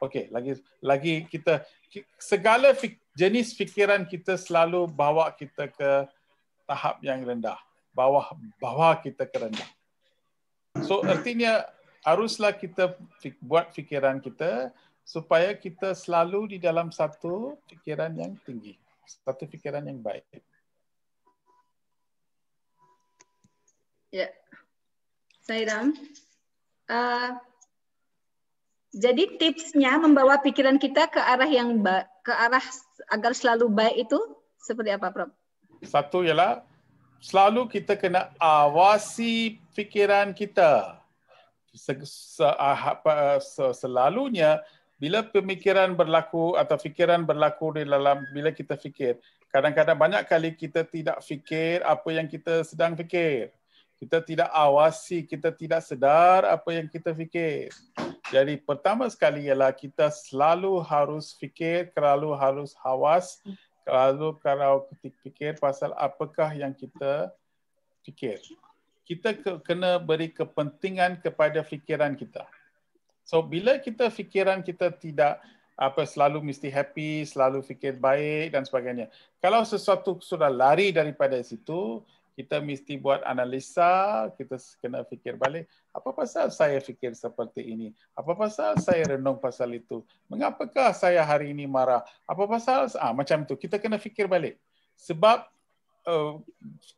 Okey, lagi lagi kita segala fik, jenis fikiran kita selalu bawa kita ke tahap yang rendah. Bawah bawah kita ke rendah. So artinya haruslah kita fik, buat fikiran kita supaya kita selalu di dalam satu fikiran yang tinggi, satu fikiran yang baik. Ya. Saya Uh, jadi tipsnya membawa pikiran kita ke arah yang baik, ke arah agar selalu baik itu seperti apa, Prof? Satu ialah selalu kita kena awasi fikiran kita. Se -se ah, -apa, se Selalunya bila pemikiran berlaku atau fikiran berlaku di dalam bila kita fikir, kadang-kadang banyak kali kita tidak fikir apa yang kita sedang fikir kita tidak awasi, kita tidak sedar apa yang kita fikir. Jadi pertama sekali ialah kita selalu harus fikir, selalu harus hawas, selalu kalau fikir pasal apakah yang kita fikir. Kita kena beri kepentingan kepada fikiran kita. So bila kita fikiran kita tidak apa selalu mesti happy, selalu fikir baik dan sebagainya. Kalau sesuatu sudah lari daripada situ, kita mesti buat analisa, kita kena fikir balik, apa pasal saya fikir seperti ini? Apa pasal saya renung pasal itu? Mengapakah saya hari ini marah? Apa pasal? Ah, macam tu kita kena fikir balik. Sebab uh,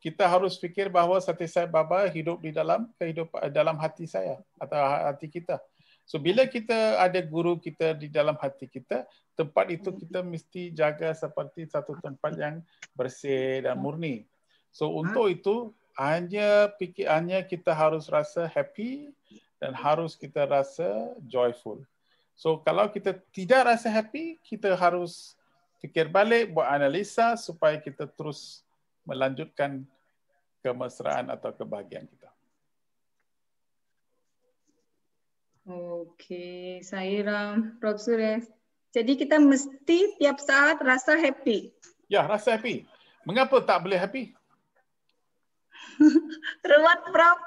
kita harus fikir bahawa sati saya baba hidup di dalam kehidupan eh, dalam hati saya atau ha-, hati kita. So bila kita ada guru kita di dalam hati kita, tempat itu kita mesti jaga seperti satu tempat yang bersih dan murni. So untuk ah. itu hanya pikirannya kita harus rasa happy dan hmm. harus kita rasa joyful. So kalau kita tidak rasa happy, kita harus fikir balik buat analisa supaya kita terus melanjutkan kemesraan atau kebahagiaan kita. Okey, saya Ram, Prof. Suresh. Jadi kita mesti tiap saat rasa happy. Ya, rasa happy. Mengapa tak boleh happy? Rewat prof.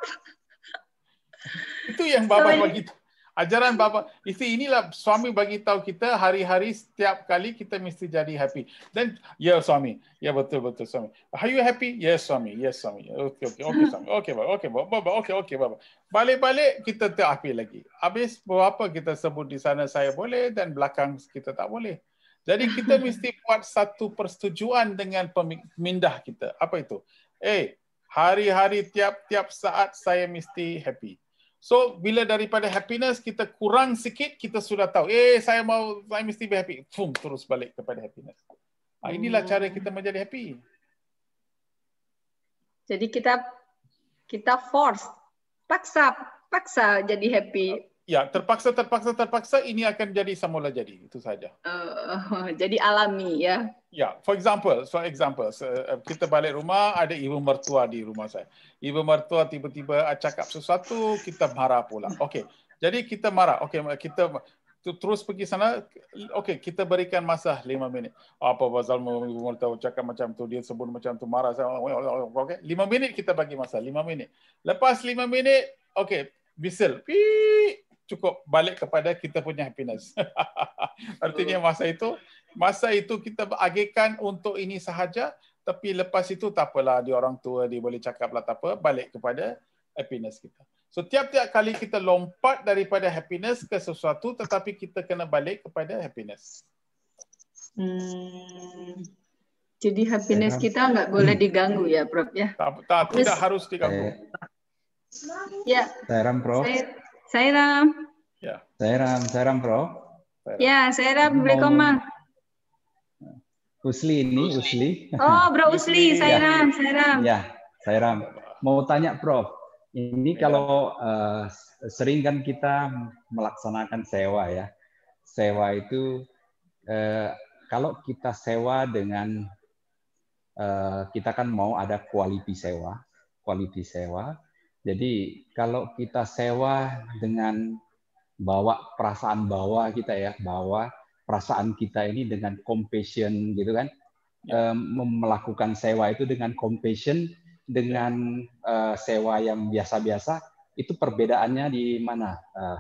Itu yang bapa bagi ajaran bapa. Isi inilah suami bagi tahu kita hari-hari setiap kali kita mesti jadi happy. Then ya yeah, suami, ya yeah, betul betul suami. Are you happy? Yes yeah, suami, yes yeah, suami. Okay okay okay suami. Okay bapa, okay bapa, bapa okay okay bapa. Balik-balik kita tak happy lagi. Habis apa kita sebut di sana saya boleh dan belakang kita tak boleh. Jadi kita mesti buat satu persetujuan dengan pemindah kita. Apa itu? Eh, hey, hari-hari tiap-tiap saat saya mesti happy. So bila daripada happiness kita kurang sikit kita sudah tahu eh saya mau saya mesti be happy. Boom terus balik kepada happiness. Ah inilah hmm. cara kita menjadi happy. Jadi kita kita force paksa paksa jadi happy. Ya, terpaksa, terpaksa, terpaksa ini akan jadi semula jadi. Itu saja. Uh, jadi alami, ya. Ya, for example, for example, so, uh, eh, kita balik rumah, ada ibu mertua di rumah saya. Ibu mertua tiba-tiba ah, cakap sesuatu, kita marah pula. Okey, jadi kita marah. Okey, kita terus pergi sana. Okey, kita berikan masa lima minit. Apa pasal ibu mertua cakap macam tu, dia sebut macam tu, marah. Okey, lima minit kita bagi masa, lima minit. Lepas lima minit, okey, bisel cukup balik kepada kita punya happiness. Artinya masa itu, masa itu kita agihkan untuk ini sahaja, tapi lepas itu tak apalah dia orang tua dia boleh cakap lah tak apa, balik kepada happiness kita. So tiap-tiap kali kita lompat daripada happiness ke sesuatu, tetapi kita kena balik kepada happiness. Hmm. Jadi happiness Saya eh, kita enggak boleh diganggu ya, Prof ya. Tak, tak tidak harus diganggu. Eh. Ya. Saya ram, Prof. Saya... Sairam. Ya. Sairam, Sairam saya Bro. Ya, Sairam, Ram Usli ini, Usli. Oh, Bro Usli, Sairam, Sairam. saya Ram. Ya, saya Mau tanya Prof, ini ya. kalau uh, sering kan kita melaksanakan sewa ya. Sewa itu uh, kalau kita sewa dengan eh, kita kan mau ada quality sewa, quality sewa jadi kalau kita sewa dengan bawa perasaan bawa kita ya, bawa perasaan kita ini dengan compassion gitu kan, ya. Eh, melakukan sewa itu dengan compassion, dengan uh, sewa yang biasa-biasa, itu perbedaannya di mana, uh,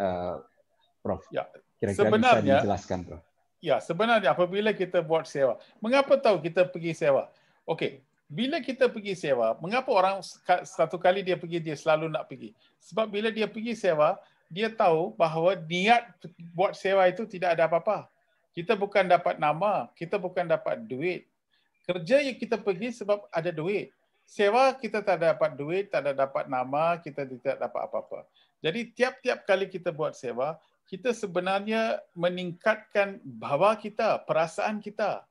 uh, Prof? Ya. Kira-kira sebenarnya, bisa dijelaskan, Prof? Ya, sebenarnya apabila kita buat sewa, mengapa tahu kita pergi sewa? Okey, bila kita pergi sewa, mengapa orang satu kali dia pergi, dia selalu nak pergi? Sebab bila dia pergi sewa, dia tahu bahawa niat buat sewa itu tidak ada apa-apa. Kita bukan dapat nama, kita bukan dapat duit. Kerja yang kita pergi sebab ada duit. Sewa kita tak dapat duit, tak ada dapat nama, kita tidak dapat apa-apa. Jadi tiap-tiap kali kita buat sewa, kita sebenarnya meningkatkan bahawa kita, perasaan kita.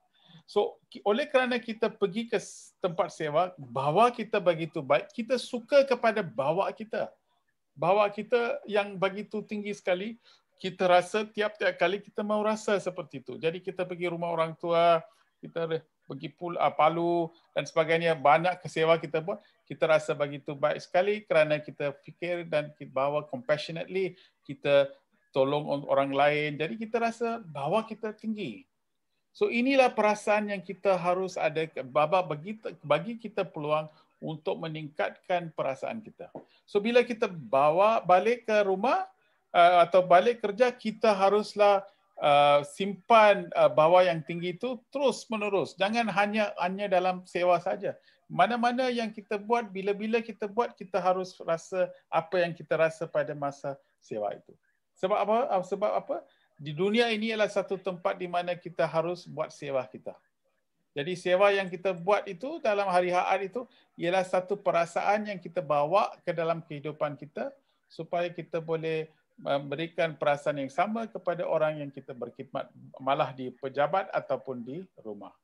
So oleh kerana kita pergi ke tempat sewa, bawa kita begitu baik, kita suka kepada bawa kita. Bawa kita yang begitu tinggi sekali, kita rasa tiap-tiap kali kita mau rasa seperti itu. Jadi kita pergi rumah orang tua, kita pergi pul, uh, palu dan sebagainya, banyak kesewa kita buat, kita rasa begitu baik sekali kerana kita fikir dan kita bawa compassionately, kita tolong orang lain. Jadi kita rasa bawa kita tinggi. So inilah perasaan yang kita harus ada bagi bagi kita peluang untuk meningkatkan perasaan kita. So bila kita bawa balik ke rumah uh, atau balik kerja kita haruslah uh, simpan uh, bawa yang tinggi itu terus menerus. Jangan hanya hanya dalam sewa saja. Mana-mana yang kita buat bila-bila kita buat kita harus rasa apa yang kita rasa pada masa sewa itu. Sebab apa? Uh, sebab apa? di dunia ini adalah satu tempat di mana kita harus buat sewa kita. Jadi sewa yang kita buat itu dalam hari Ahad itu ialah satu perasaan yang kita bawa ke dalam kehidupan kita supaya kita boleh memberikan eh, perasaan yang sama kepada orang yang kita berkhidmat malah di pejabat ataupun di rumah.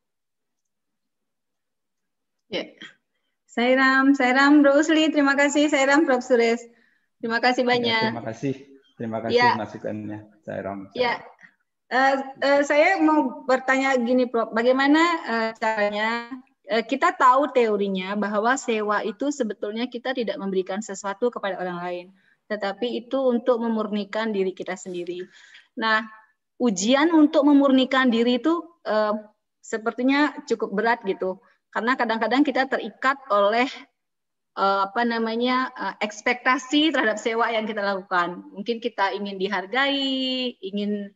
Ya. Yeah. Sairam, Sairam Rosli, terima kasih Sairam Prof Sures. Terima kasih ya, banyak. terima kasih. Terima kasih ya. masukannya, saya Rom. Ya. Uh, uh, saya mau bertanya gini, Prof. Bagaimana uh, caranya kita tahu teorinya bahwa sewa itu sebetulnya kita tidak memberikan sesuatu kepada orang lain, tetapi itu untuk memurnikan diri kita sendiri. Nah, ujian untuk memurnikan diri itu uh, sepertinya cukup berat gitu, karena kadang-kadang kita terikat oleh uh, apa namanya uh, ekspektasi terhadap sewa yang kita lakukan. Mungkin kita ingin dihargai, ingin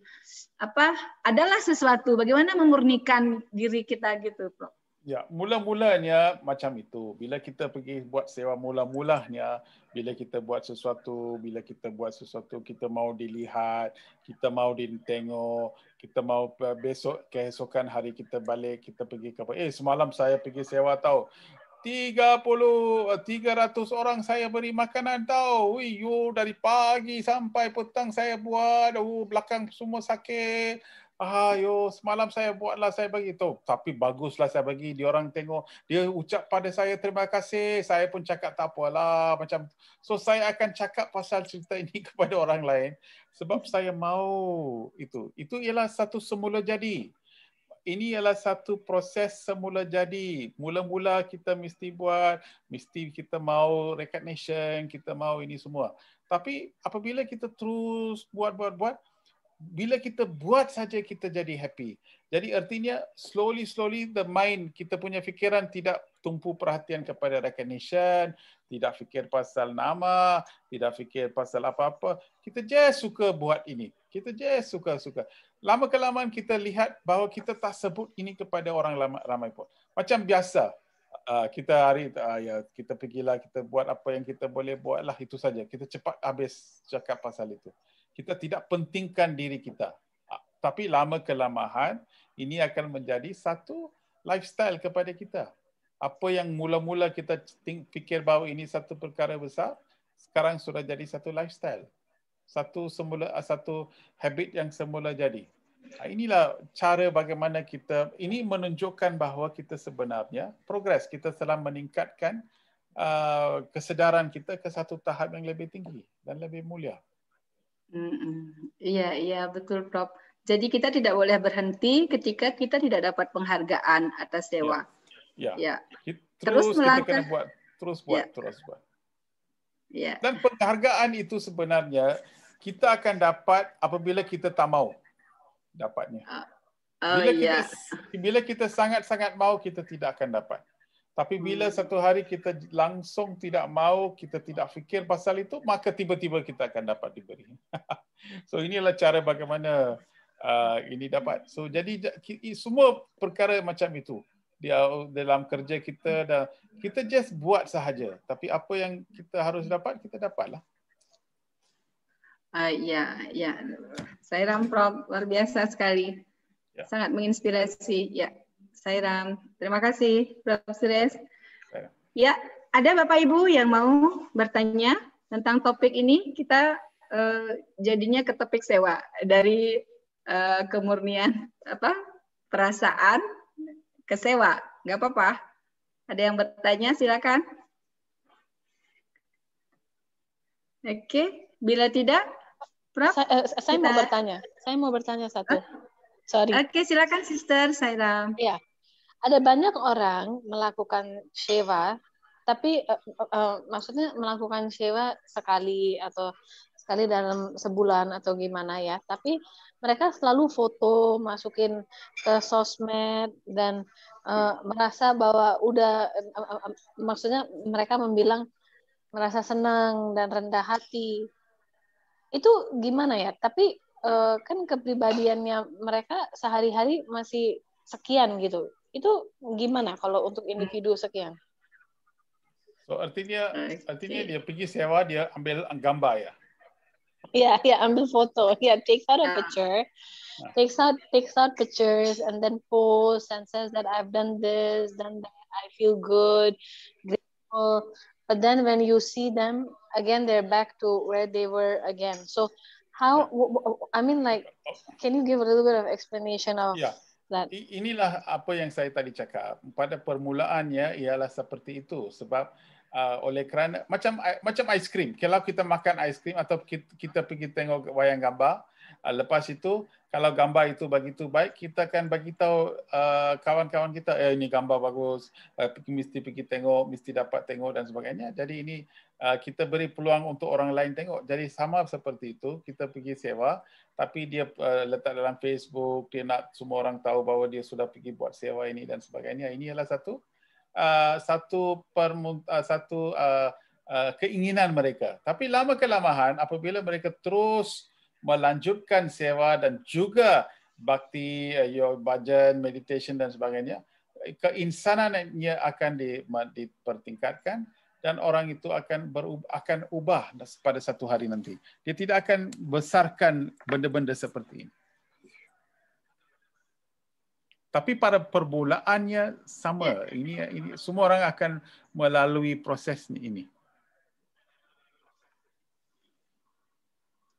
apa? Adalah sesuatu. Bagaimana memurnikan diri kita gitu, Prof? Ya, mula-mulanya macam itu. Bila kita pergi buat sewa mula-mulanya, bila kita buat sesuatu, bila kita buat sesuatu, kita mau dilihat, kita mau ditengok, kita mau eh, besok keesokan hari kita balik, kita pergi ke apa? Eh, semalam saya pergi sewa tahu. 30 300 eh, orang saya beri makanan tau. Wih, you dari pagi sampai petang saya buat, oh, belakang semua sakit. Ah, yo semalam saya buatlah saya bagi tu. Tapi baguslah saya bagi dia orang tengok. Dia ucap pada saya terima kasih. Saya pun cakap tak apalah macam so saya akan cakap pasal cerita ini kepada orang lain sebab saya mau itu. Itu ialah satu semula jadi ini ialah satu proses semula jadi. Mula-mula kita mesti buat, mesti kita mahu recognition, kita mahu ini semua. Tapi apabila kita terus buat-buat-buat, bila kita buat saja kita jadi happy. Jadi artinya slowly slowly the mind kita punya fikiran tidak tumpu perhatian kepada recognition, tidak fikir pasal nama, tidak fikir pasal apa-apa. Kita je suka buat ini. Kita je suka-suka. Lama kelamaan kita lihat bahawa kita tak sebut ini kepada orang ramai pun. Macam biasa uh, kita hari uh, ya kita pergi lah kita buat apa yang kita boleh buat lah itu saja. Kita cepat habis cakap pasal itu. Kita tidak pentingkan diri kita. Uh, tapi lama kelamaan ini akan menjadi satu lifestyle kepada kita. Apa yang mula-mula kita think, fikir bahawa ini satu perkara besar, sekarang sudah jadi satu lifestyle. Satu semula satu habit yang semula jadi. Ah, inilah cara bagaimana kita ini menunjukkan bahawa kita sebenarnya progres kita telah meningkatkan uh, kesedaran kita ke satu tahap yang lebih tinggi dan lebih mulia. Mm-hmm. Ya, yeah, ya yeah, betul, Prof. Jadi kita tidak boleh berhenti ketika kita tidak dapat penghargaan atas ya. dewa. Ya. ya. ya. Terus, terus melangkah. kena buat, terus buat, ya. terus buat. Ya. Dan penghargaan itu sebenarnya kita akan dapat apabila kita tak mau dapatnya. Ah, oh, bila ya. kita bila kita sangat-sangat mau kita tidak akan dapat. Tapi bila hmm. satu hari kita langsung tidak mau, kita tidak fikir pasal itu, maka tiba-tiba kita akan dapat diberi. so inilah cara bagaimana uh, ini dapat. So jadi semua perkara macam itu dia dalam kerja kita dan kita just buat sahaja. Tapi apa yang kita harus dapat kita dapatlah. Uh, ya, ya. Ram, Prof luar biasa sekali. Ya. Sangat menginspirasi. Ya. saya Ram, terima kasih Prof Sires. Ya. ya, ada Bapak Ibu yang mau bertanya tentang topik ini? Kita uh, jadinya ke topik sewa dari Eh, kemurnian apa perasaan kesewa nggak apa-apa ada yang bertanya silakan oke okay. bila tidak Prof, eh, saya, saya kita... mau bertanya saya mau bertanya satu huh? sorry oke okay, silakan sister saya ya ada banyak orang melakukan sewa tapi uh, uh, maksudnya melakukan sewa sekali atau sekali dalam sebulan atau gimana ya. Tapi mereka selalu foto, masukin ke sosmed dan uh, merasa bahwa udah uh, uh, maksudnya mereka membilang merasa senang dan rendah hati. Itu gimana ya? Tapi uh, kan kepribadiannya mereka sehari-hari masih sekian gitu. Itu gimana kalau untuk individu sekian? So artinya nah, artinya dia pergi sewa dia ambil gambar ya. yeah yeah the photo yeah takes out a picture takes out takes out pictures and then posts and says that I've done this done that I feel good grateful but then when you see them again they're back to where they were again so how I mean like can you give a little bit of explanation of yeah. that inilah apa yang saya tadi cakap pada permulaannya ialah seperti itu sebab uh, oleh kerana macam macam aiskrim. Kalau kita makan aiskrim atau kita, kita pergi tengok wayang gambar, uh, lepas itu kalau gambar itu begitu baik, kita akan bagi tahu uh, kawan-kawan kita, eh ini gambar bagus, uh, mesti pergi tengok, mesti dapat tengok dan sebagainya. Jadi ini uh, kita beri peluang untuk orang lain tengok. Jadi sama seperti itu, kita pergi sewa, tapi dia uh, letak dalam Facebook, dia nak semua orang tahu bahawa dia sudah pergi buat sewa ini dan sebagainya. Ini adalah satu uh, satu per uh, satu uh, uh, keinginan mereka. Tapi lama kelamaan, apabila mereka terus melanjutkan sewa dan juga bakti uh, your bhajan meditation dan sebagainya, keinsanannya akan di, dipertingkatkan dan orang itu akan berubah, akan ubah pada satu hari nanti. Dia tidak akan besarkan benda-benda seperti ini tapi pada permulaannya sama ya. ini ini semua orang akan melalui proses ni ini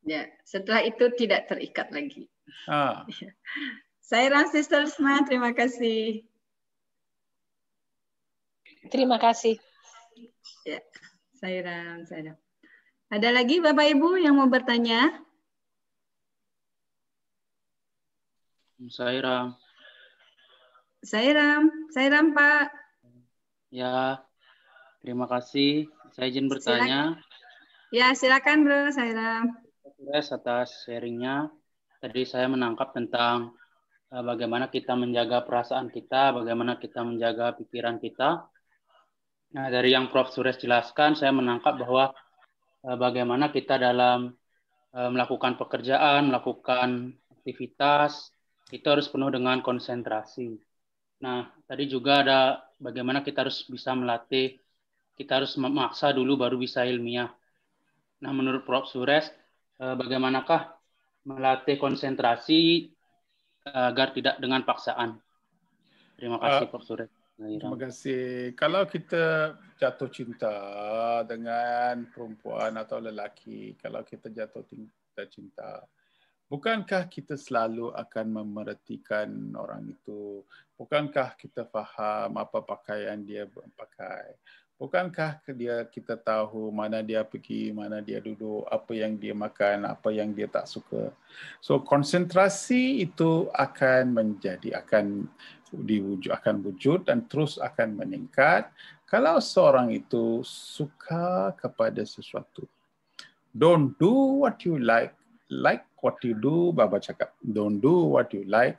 ya setelah itu tidak terikat lagi Ah. saya Ram Sister Sma terima kasih terima kasih ya saya Ram saya Ram. ada lagi bapak ibu yang mau bertanya saya Ram Saya Ram, Pak. Ya, terima kasih. Saya izin bertanya. Ya, silakan Bro, saya Terima atas sharingnya. Tadi saya menangkap tentang eh, bagaimana kita menjaga perasaan kita, bagaimana kita menjaga pikiran kita. Nah, dari yang Prof. Sures jelaskan, saya menangkap bahwa eh, bagaimana kita dalam eh, melakukan pekerjaan, melakukan aktivitas, kita harus penuh dengan konsentrasi. Nah, tadi juga ada bagaimana kita harus bisa melatih, kita harus memaksa dulu baru bisa ilmiah. Nah, menurut Prof. Sures, eh, bagaimanakah melatih konsentrasi eh, agar tidak dengan paksaan? Terima kasih, uh, Prof. Sures. Terima kasih. Kalau kita jatuh cinta dengan perempuan atau lelaki, kalau kita jatuh cinta, Bukankah kita selalu akan memerhatikan orang itu? Bukankah kita faham apa pakaian dia pakai? Bukankah dia kita tahu mana dia pergi, mana dia duduk, apa yang dia makan, apa yang dia tak suka. So konsentrasi itu akan menjadi akan diwujud akan wujud dan terus akan meningkat kalau seorang itu suka kepada sesuatu. Don't do what you like, like what you do, Baba cakap. Don't do what you like,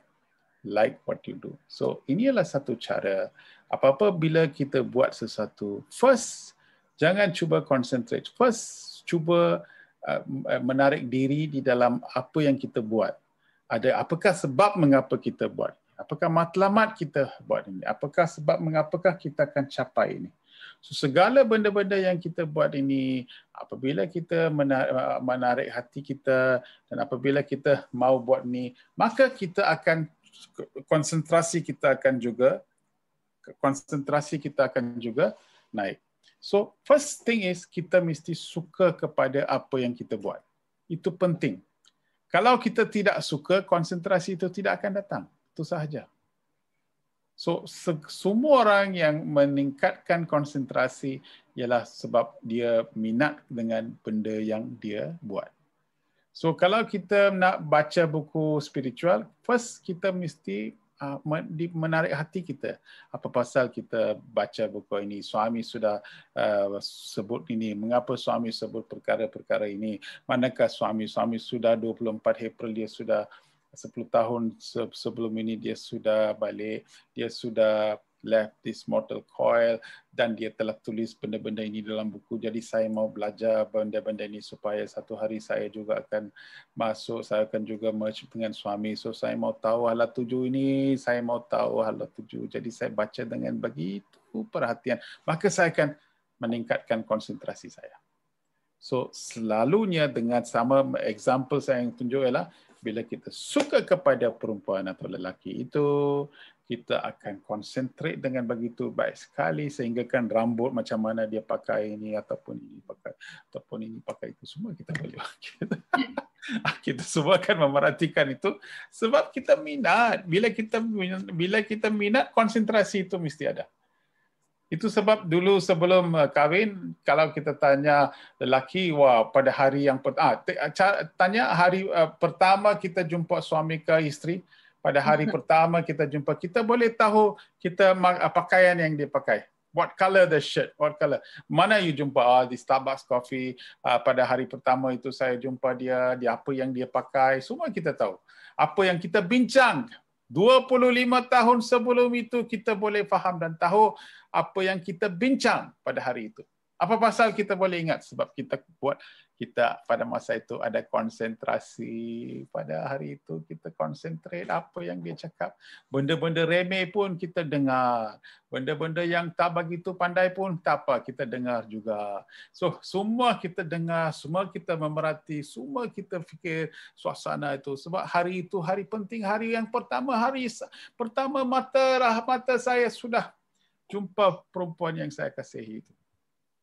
like what you do. So ini adalah satu cara. Apa-apa bila kita buat sesuatu, first jangan cuba concentrate. First cuba uh, uh, menarik diri di dalam apa yang kita buat. Ada apakah sebab mengapa kita buat? Apakah matlamat kita buat ini? Apakah sebab mengapakah kita akan capai ini? So, segala benda-benda yang kita buat ini apabila kita menarik, uh, menarik hati kita dan apabila kita mau buat ni maka kita akan konsentrasi kita akan juga konsentrasi kita akan juga naik. So first thing is kita mesti suka kepada apa yang kita buat. Itu penting. Kalau kita tidak suka, konsentrasi itu tidak akan datang. Itu sahaja. So semua orang yang meningkatkan konsentrasi ialah sebab dia minat dengan benda yang dia buat. So kalau kita nak baca buku spiritual, first kita mesti ah, menarik hati kita. Apa pasal kita baca buku ini? Suami sudah uh, sebut ini. Mengapa suami sebut perkara-perkara ini? Manakah suami? Suami sudah 24 April dia sudah 10 tahun sebelum ini dia sudah balik, dia sudah left this mortal coil dan dia telah tulis benda-benda ini dalam buku. Jadi saya mau belajar benda-benda ini supaya satu hari saya juga akan masuk, saya akan juga merge dengan suami. So saya mau tahu hala tuju ini, saya mau tahu hala tuju. Jadi saya baca dengan begitu perhatian. Maka saya akan meningkatkan konsentrasi saya. So selalunya dengan sama example saya yang tunjuk ialah bila kita suka kepada perempuan atau lelaki itu kita akan concentrate dengan begitu baik sekali sehingga kan rambut macam mana dia pakai ini ataupun ini pakai ataupun ini pakai itu semua kita boleh kita, kita semua akan memerhatikan itu sebab kita minat bila kita bila kita minat konsentrasi itu mesti ada itu sebab dulu sebelum uh, kahwin, kalau kita tanya lelaki, wah pada hari yang pertama, ah, tanya hari uh, pertama kita jumpa suami ke isteri, pada hari pertama kita jumpa, kita boleh tahu kita uh, pakaian yang dia pakai. What color the shirt? What color? Mana you jumpa ah, di Starbucks coffee ah, pada hari pertama itu saya jumpa dia, dia apa yang dia pakai, semua kita tahu. Apa yang kita bincang 25 tahun sebelum itu kita boleh faham dan tahu apa yang kita bincang pada hari itu. Apa pasal kita boleh ingat sebab kita buat kita pada masa itu ada konsentrasi pada hari itu kita konsentrate apa yang dia cakap. Benda-benda remeh pun kita dengar. Benda-benda yang tak begitu pandai pun tak apa kita dengar juga. So semua kita dengar, semua kita memerhati, semua kita fikir suasana itu sebab hari itu hari penting, hari yang pertama hari pertama mata rahmat saya sudah jumpa perempuan yang saya kasihi itu.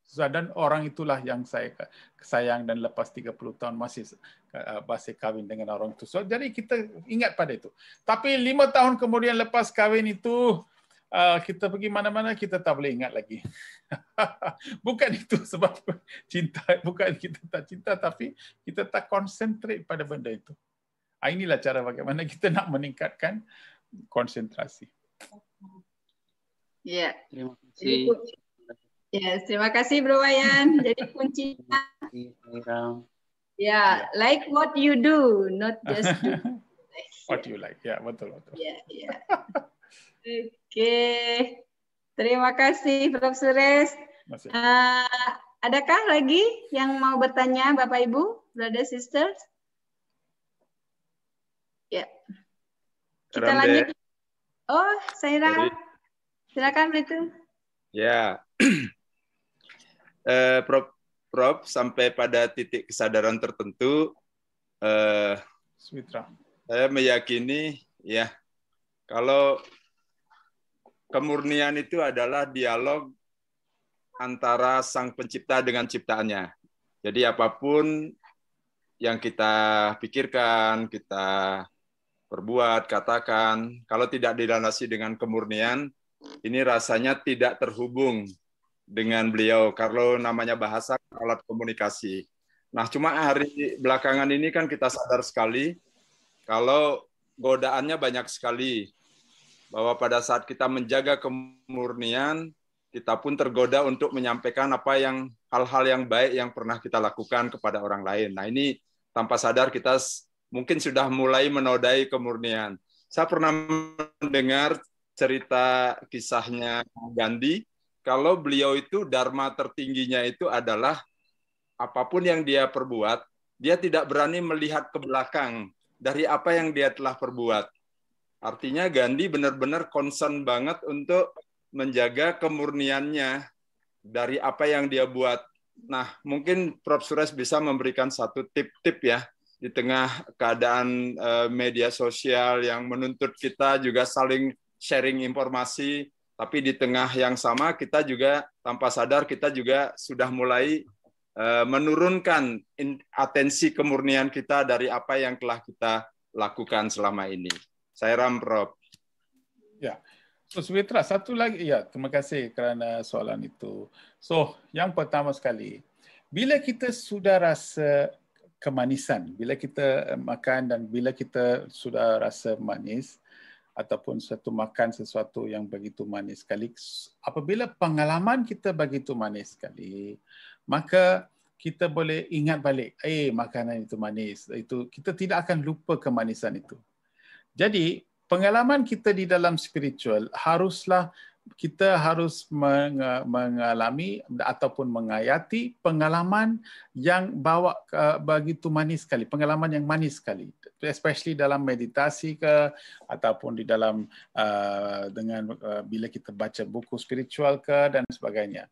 Dan orang itulah yang saya sayang dan lepas 30 tahun masih uh, masih kahwin dengan orang itu. So, jadi kita ingat pada itu. Tapi lima tahun kemudian lepas kahwin itu, uh, kita pergi mana-mana, kita tak boleh ingat lagi. bukan itu sebab cinta. Bukan kita tak cinta, tapi kita tak konsentrasi pada benda itu. Ah, inilah cara bagaimana kita nak meningkatkan konsentrasi. Iya. Terima kasih. Ya, ya, terima kasih Bro Wayan. Jadi kuncinya Ya, yeah. like what you do, not just do what you like. Ya, yeah, betul betul. Ya, ya. Oke. Okay. Terima kasih Prof Sures. Uh, eh, adakah lagi yang mau bertanya Bapak Ibu, Brother Sisters? Ya. Kita lanjut. Oh, saya Silakan Britu. Ya. eh, Prof, Prof, sampai pada titik kesadaran tertentu, eh, Smitra. saya meyakini ya kalau kemurnian itu adalah dialog antara sang pencipta dengan ciptaannya. Jadi apapun yang kita pikirkan, kita perbuat, katakan, kalau tidak dilandasi dengan kemurnian, ini rasanya tidak terhubung dengan beliau. Kalau namanya bahasa alat komunikasi. Nah, cuma hari belakangan ini kan kita sadar sekali kalau godaannya banyak sekali bahwa pada saat kita menjaga kemurnian, kita pun tergoda untuk menyampaikan apa yang hal-hal yang baik yang pernah kita lakukan kepada orang lain. Nah, ini tanpa sadar kita mungkin sudah mulai menodai kemurnian. Saya pernah mendengar cerita kisahnya Gandhi kalau beliau itu dharma tertingginya itu adalah apapun yang dia perbuat dia tidak berani melihat ke belakang dari apa yang dia telah perbuat. Artinya Gandhi benar-benar concern banget untuk menjaga kemurniannya dari apa yang dia buat. Nah, mungkin Prof. Suresh bisa memberikan satu tip-tip ya di tengah keadaan eh, media sosial yang menuntut kita juga saling sharing informasi, tapi di tengah yang sama kita juga tanpa sadar kita juga sudah mulai eh, menurunkan atensi kemurnian kita dari apa yang telah kita lakukan selama ini. Saya Ram Rob. Ya. So Sumitra, satu lagi ya, terima kasih kerana soalan itu. So, yang pertama sekali, bila kita sudah rasa kemanisan, bila kita eh, makan dan bila kita sudah rasa manis, ataupun satu makan sesuatu yang begitu manis sekali. Apabila pengalaman kita begitu manis sekali, maka kita boleh ingat balik, eh makanan itu manis. Itu kita tidak akan lupa kemanisan itu. Jadi pengalaman kita di dalam spiritual haruslah kita harus mengalami ataupun mengayati pengalaman yang bawa eh, begitu manis sekali, pengalaman yang manis sekali especially dalam meditasi ke ataupun di dalam uh, dengan uh, bila kita baca buku spiritual ke dan sebagainya.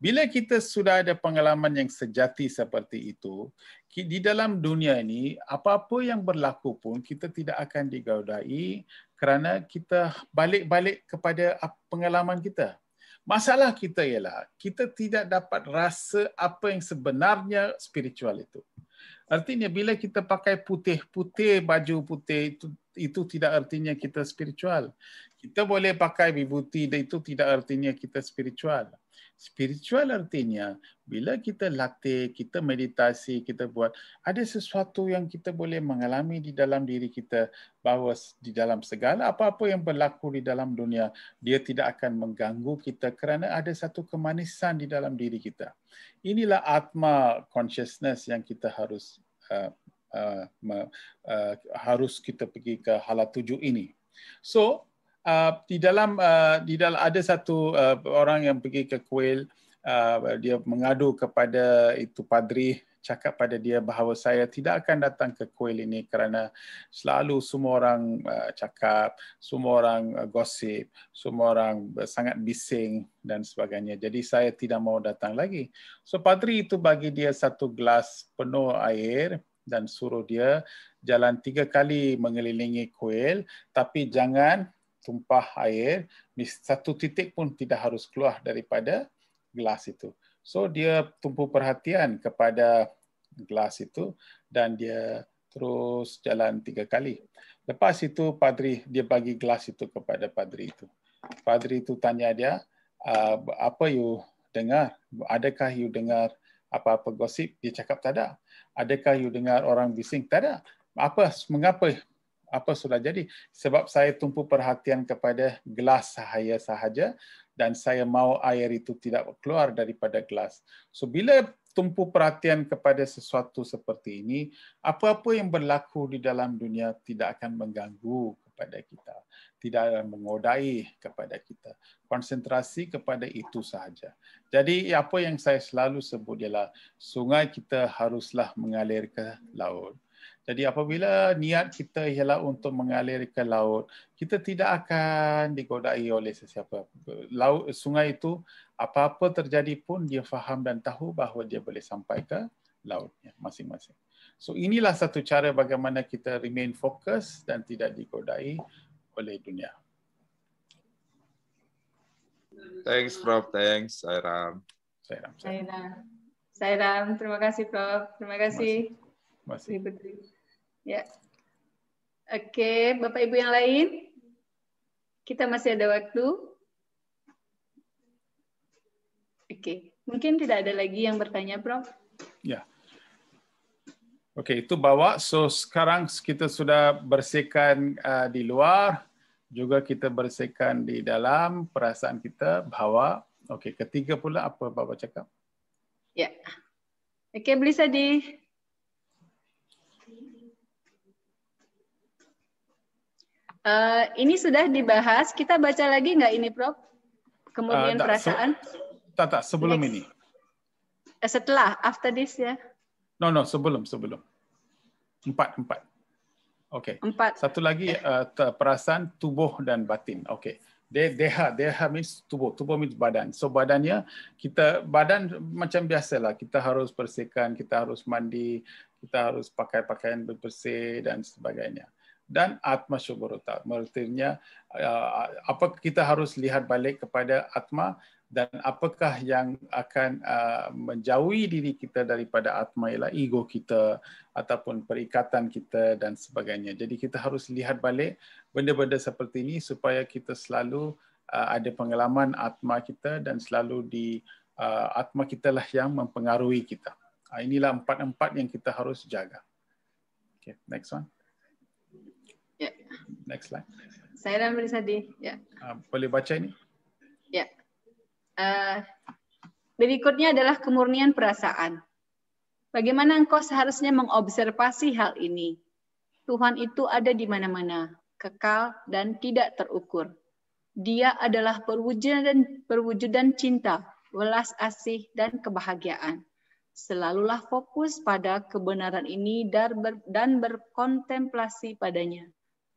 Bila kita sudah ada pengalaman yang sejati seperti itu, di dalam dunia ini apa-apa yang berlaku pun kita tidak akan digaudai kerana kita balik-balik kepada pengalaman kita. Masalah kita ialah kita tidak dapat rasa apa yang sebenarnya spiritual itu. Artinya bila kita pakai putih-putih baju putih itu itu tidak artinya kita spiritual. Kita boleh pakai vibhuti dan itu tidak artinya kita spiritual spiritual artinya bila kita latih, kita meditasi, kita buat ada sesuatu yang kita boleh mengalami di dalam diri kita bahawa di dalam segala apa-apa yang berlaku di dalam dunia dia tidak akan mengganggu kita kerana ada satu kemanisan di dalam diri kita. Inilah atma consciousness yang kita harus uh, uh, uh, uh, harus kita pergi ke hala tujuh ini. So Ah, di dalam uh, di dalam ada satu uh, orang yang pergi ke kuil uh, dia mengadu kepada itu padri cakap pada dia bahawa saya tidak akan datang ke kuil ini kerana selalu semua orang uh, cakap, semua orang uh, gosip, semua orang uh, sangat bising dan sebagainya. Jadi saya tidak mau datang lagi. So padri itu bagi dia satu gelas penuh air dan suruh dia jalan tiga kali mengelilingi kuil tapi jangan tumpah air, satu titik pun tidak harus keluar daripada gelas itu. So dia tumpu perhatian kepada gelas itu dan dia terus jalan tiga kali. Lepas itu padri dia bagi gelas itu kepada padri itu. Padri itu tanya dia, ah, apa you dengar? Adakah you dengar apa-apa gosip? Dia cakap tak ada. Adakah you dengar orang bising? Tak ada. Apa mengapa apa sudah jadi sebab saya tumpu perhatian kepada gelas sahaya sahaja dan saya mahu air itu tidak keluar daripada gelas. So bila tumpu perhatian kepada sesuatu seperti ini, apa-apa yang berlaku di dalam dunia tidak akan mengganggu kepada kita, tidak akan mengodai kepada kita. Konsentrasi kepada itu sahaja. Jadi apa yang saya selalu sebut ialah sungai kita haruslah mengalir ke laut. Jadi apabila niat kita ialah untuk mengalir ke laut, kita tidak akan digodai oleh sesiapa. Laut sungai itu apa-apa terjadi pun dia faham dan tahu bahawa dia boleh sampai ke laut masing-masing. So inilah satu cara bagaimana kita remain fokus dan tidak digodai oleh dunia. Thanks Prof, thanks Sairam. Sairam. Sairam. Sairam, terima kasih Prof. Terima kasih. Terima kasih. Ya. Oke, Bapak Ibu yang lain, kita masih ada waktu. Oke, mungkin tidak ada lagi yang bertanya, Bro. Ya. Oke, itu bawa. So sekarang kita sudah bersihkan uh, di luar, juga kita bersihkan di dalam perasaan kita bahwa Oke, okay, ketiga pula apa Bapak cakap? Ya. Yeah. Oke, okay, Blisa di Uh, ini sudah dibahas. Kita baca lagi nggak ini, Prof? Kemudian uh, tak, perasaan? Se tak, tak, sebelum Next. ini. Uh, setelah, after this ya? No, no, sebelum, sebelum. Empat, empat. Okay. Empat. Satu lagi uh, perasaan tubuh dan batin. Okay. De deha, deha means tubuh. Tubuh means badan. So badannya kita badan macam biasalah. Kita harus bersihkan, kita harus mandi, kita harus pakai pakaian bersih dan sebagainya dan atma syuburuta. Maksudnya uh, apa kita harus lihat balik kepada atma dan apakah yang akan uh, menjauhi diri kita daripada atma ialah ego kita ataupun perikatan kita dan sebagainya. Jadi kita harus lihat balik benda-benda seperti ini supaya kita selalu uh, ada pengalaman atma kita dan selalu di atma kita lah yang mempengaruhi kita. Inilah empat-empat yang kita harus jaga. Okay, next one. Next slide. Saya dan Melisadi. Ya. Uh, boleh baca ini? Ya. Uh, berikutnya adalah kemurnian perasaan. Bagaimana engkau seharusnya mengobservasi hal ini? Tuhan itu ada di mana-mana, kekal dan tidak terukur. Dia adalah perwujudan perwujudan cinta, welas asih dan kebahagiaan. Selalulah fokus pada kebenaran ini dan berkontemplasi padanya.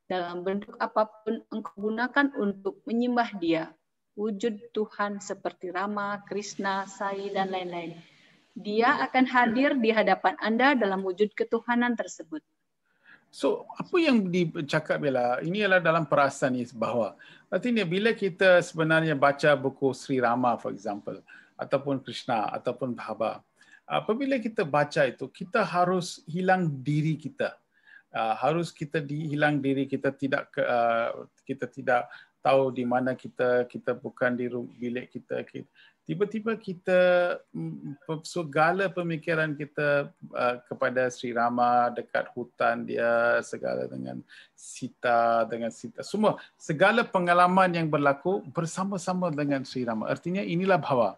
dalam bentuk apapun engkau gunakan untuk menyembah dia. Wujud Tuhan seperti Rama, Krishna, Sai, dan lain-lain. Dia akan hadir di hadapan anda dalam wujud ketuhanan tersebut. So, apa yang dicakap Bella, ini adalah dalam perasaan ni bahawa artinya bila kita sebenarnya baca buku Sri Rama, for example, ataupun Krishna, ataupun Bhava, apabila kita baca itu, kita harus hilang diri kita. Ah, harus kita dihilang diri kita tidak ke, uh, kita tidak tahu di mana kita kita bukan di bilik kita, tiba-tiba kita mm, mm, segala pemikiran kita uh, kepada Sri Rama dekat hutan dia segala dengan Sita dengan Sita semua segala pengalaman yang berlaku bersama-sama dengan Sri Rama artinya inilah bhava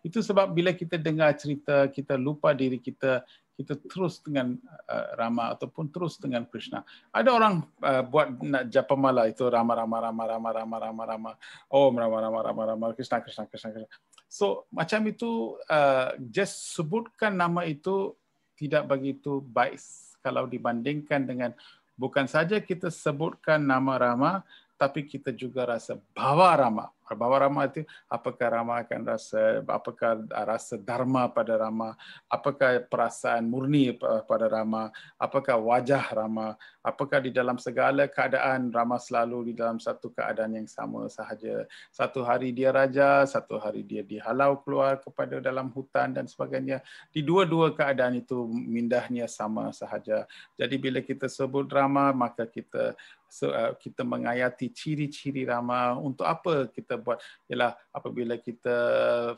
itu sebab bila kita dengar cerita, kita lupa diri kita, kita terus dengan uh, Rama ataupun terus dengan Krishna. Ada orang uh, buat nak japa mala itu Rama Rama Rama Rama Rama Rama Rama Oh Rama Rama Rama Rama, Rama Krishna Krishna Krishna Krishna. So macam itu uh, just sebutkan nama itu tidak begitu baik kalau dibandingkan dengan bukan saja kita sebutkan nama Rama tapi kita juga rasa bawa rama. Bawa rama itu apakah rama akan rasa, apakah rasa dharma pada rama, apakah perasaan murni pada rama, apakah wajah rama, apakah di dalam segala keadaan rama selalu di dalam satu keadaan yang sama sahaja. Satu hari dia raja, satu hari dia dihalau keluar kepada dalam hutan dan sebagainya. Di dua-dua keadaan itu mindahnya sama sahaja. Jadi bila kita sebut rama, maka kita so, uh, kita mengayati ciri-ciri Rama untuk apa kita buat ialah apabila kita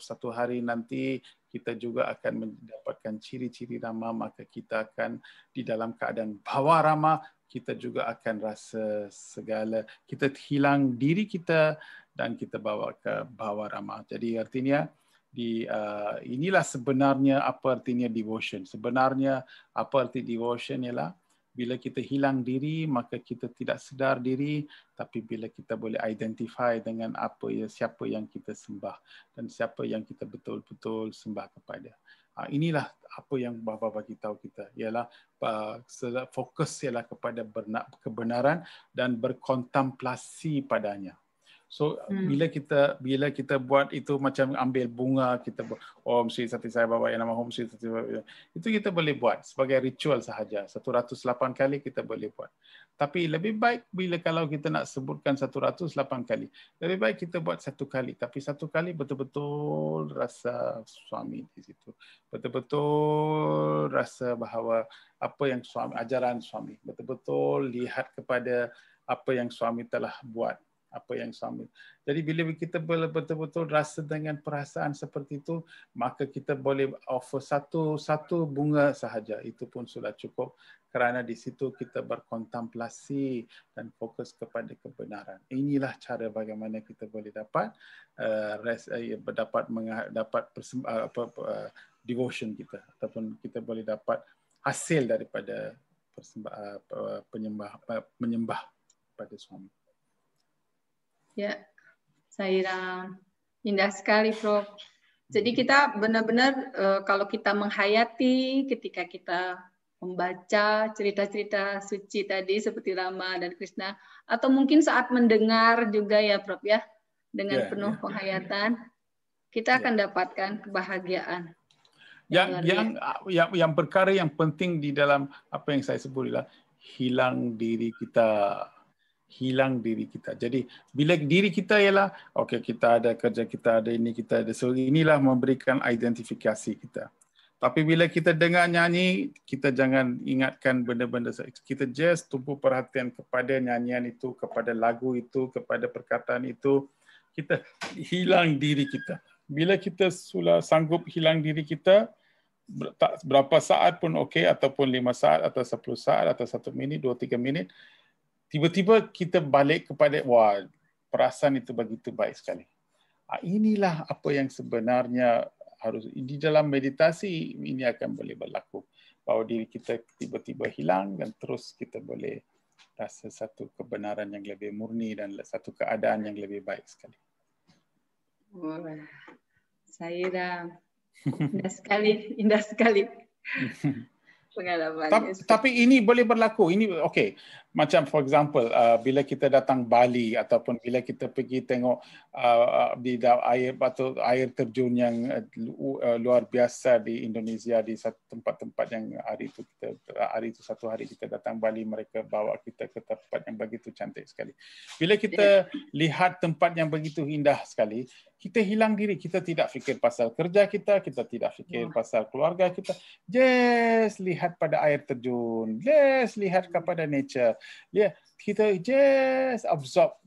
satu hari nanti kita juga akan mendapatkan ciri-ciri Rama maka kita akan di dalam keadaan bawa Rama kita juga akan rasa segala kita hilang diri kita dan kita bawa ke bawa Rama. jadi artinya di uh, inilah sebenarnya apa artinya devotion sebenarnya apa arti devotion ialah bila kita hilang diri maka kita tidak sedar diri tapi bila kita boleh identify dengan apa ya siapa yang kita sembah dan siapa yang kita betul-betul sembah kepada ha, inilah apa yang bapa bagi tahu kita ialah fokus ialah kepada kebenaran dan berkontemplasi padanya So hmm. bila kita bila kita buat itu macam ambil bunga kita buat Om Sri Sati Sai Baba yang nama Om Sri Sati Baba itu kita boleh buat sebagai ritual sahaja 108 kali kita boleh buat. Tapi lebih baik bila kalau kita nak sebutkan 108 kali. Lebih baik kita buat satu kali tapi satu kali betul-betul rasa suami di situ. Betul-betul rasa bahawa apa yang suami ajaran suami betul-betul lihat kepada apa yang suami telah buat apa yang sama. Jadi bila kita betul-betul rasa dengan perasaan seperti itu, maka kita boleh offer satu satu bunga sahaja. Itu pun sudah cukup kerana di situ kita berkontemplasi dan fokus kepada kebenaran. Inilah cara bagaimana kita boleh dapat uh, rest, uh, eh, ya, dapat mengha- dapat persem- uh, apa, uh, devotion kita ataupun kita boleh dapat hasil daripada uh, penyembah uh, menyembah pada suami. Ya, Saira. Indah sekali, Prof. Jadi kita benar-benar eh, kalau kita menghayati ketika kita membaca cerita-cerita suci tadi seperti Rama dan Krishna atau mungkin saat mendengar juga ya Prof ya dengan yeah, penuh yeah, penghayatan yeah, kita ya. akan yeah. dapatkan kebahagiaan. Ya, yang yang yang yang perkara yang penting di dalam apa yang saya sebutlah hilang diri kita hilang diri kita. Jadi bila diri kita ialah okey kita ada kerja kita ada ini kita ada so inilah memberikan identifikasi kita. Tapi bila kita dengar nyanyi kita jangan ingatkan benda-benda kita just tumpu perhatian kepada nyanyian itu, kepada lagu itu, kepada perkataan itu kita hilang diri kita. Bila kita sudah sanggup hilang diri kita tak berapa saat pun okey ataupun lima saat atau sepuluh saat atau satu minit dua tiga minit tiba-tiba kita balik kepada wah perasaan itu begitu baik sekali ah, inilah apa yang sebenarnya harus di dalam meditasi ini akan boleh berlaku bahawa diri kita tiba-tiba hilang dan terus kita boleh rasa satu kebenaran yang lebih murni dan satu keadaan yang lebih baik sekali. Wah, saya dah indah sekali, indah sekali pengalaman. Tapi, tapi ini boleh berlaku. Ini okey macam for example uh, bila kita datang Bali ataupun bila kita pergi tengok uh, uh di air batu air terjun yang uh, uh luar biasa di Indonesia di satu tempat-tempat yang hari itu kita hari itu satu hari kita datang Bali mereka bawa kita ke tempat yang begitu cantik sekali. Bila kita lihat tempat yang begitu indah sekali, kita hilang diri, kita tidak fikir pasal kerja kita, kita tidak fikir yeah. pasal keluarga kita. Just lihat pada air terjun, just lihat kepada nature ya kita just absorb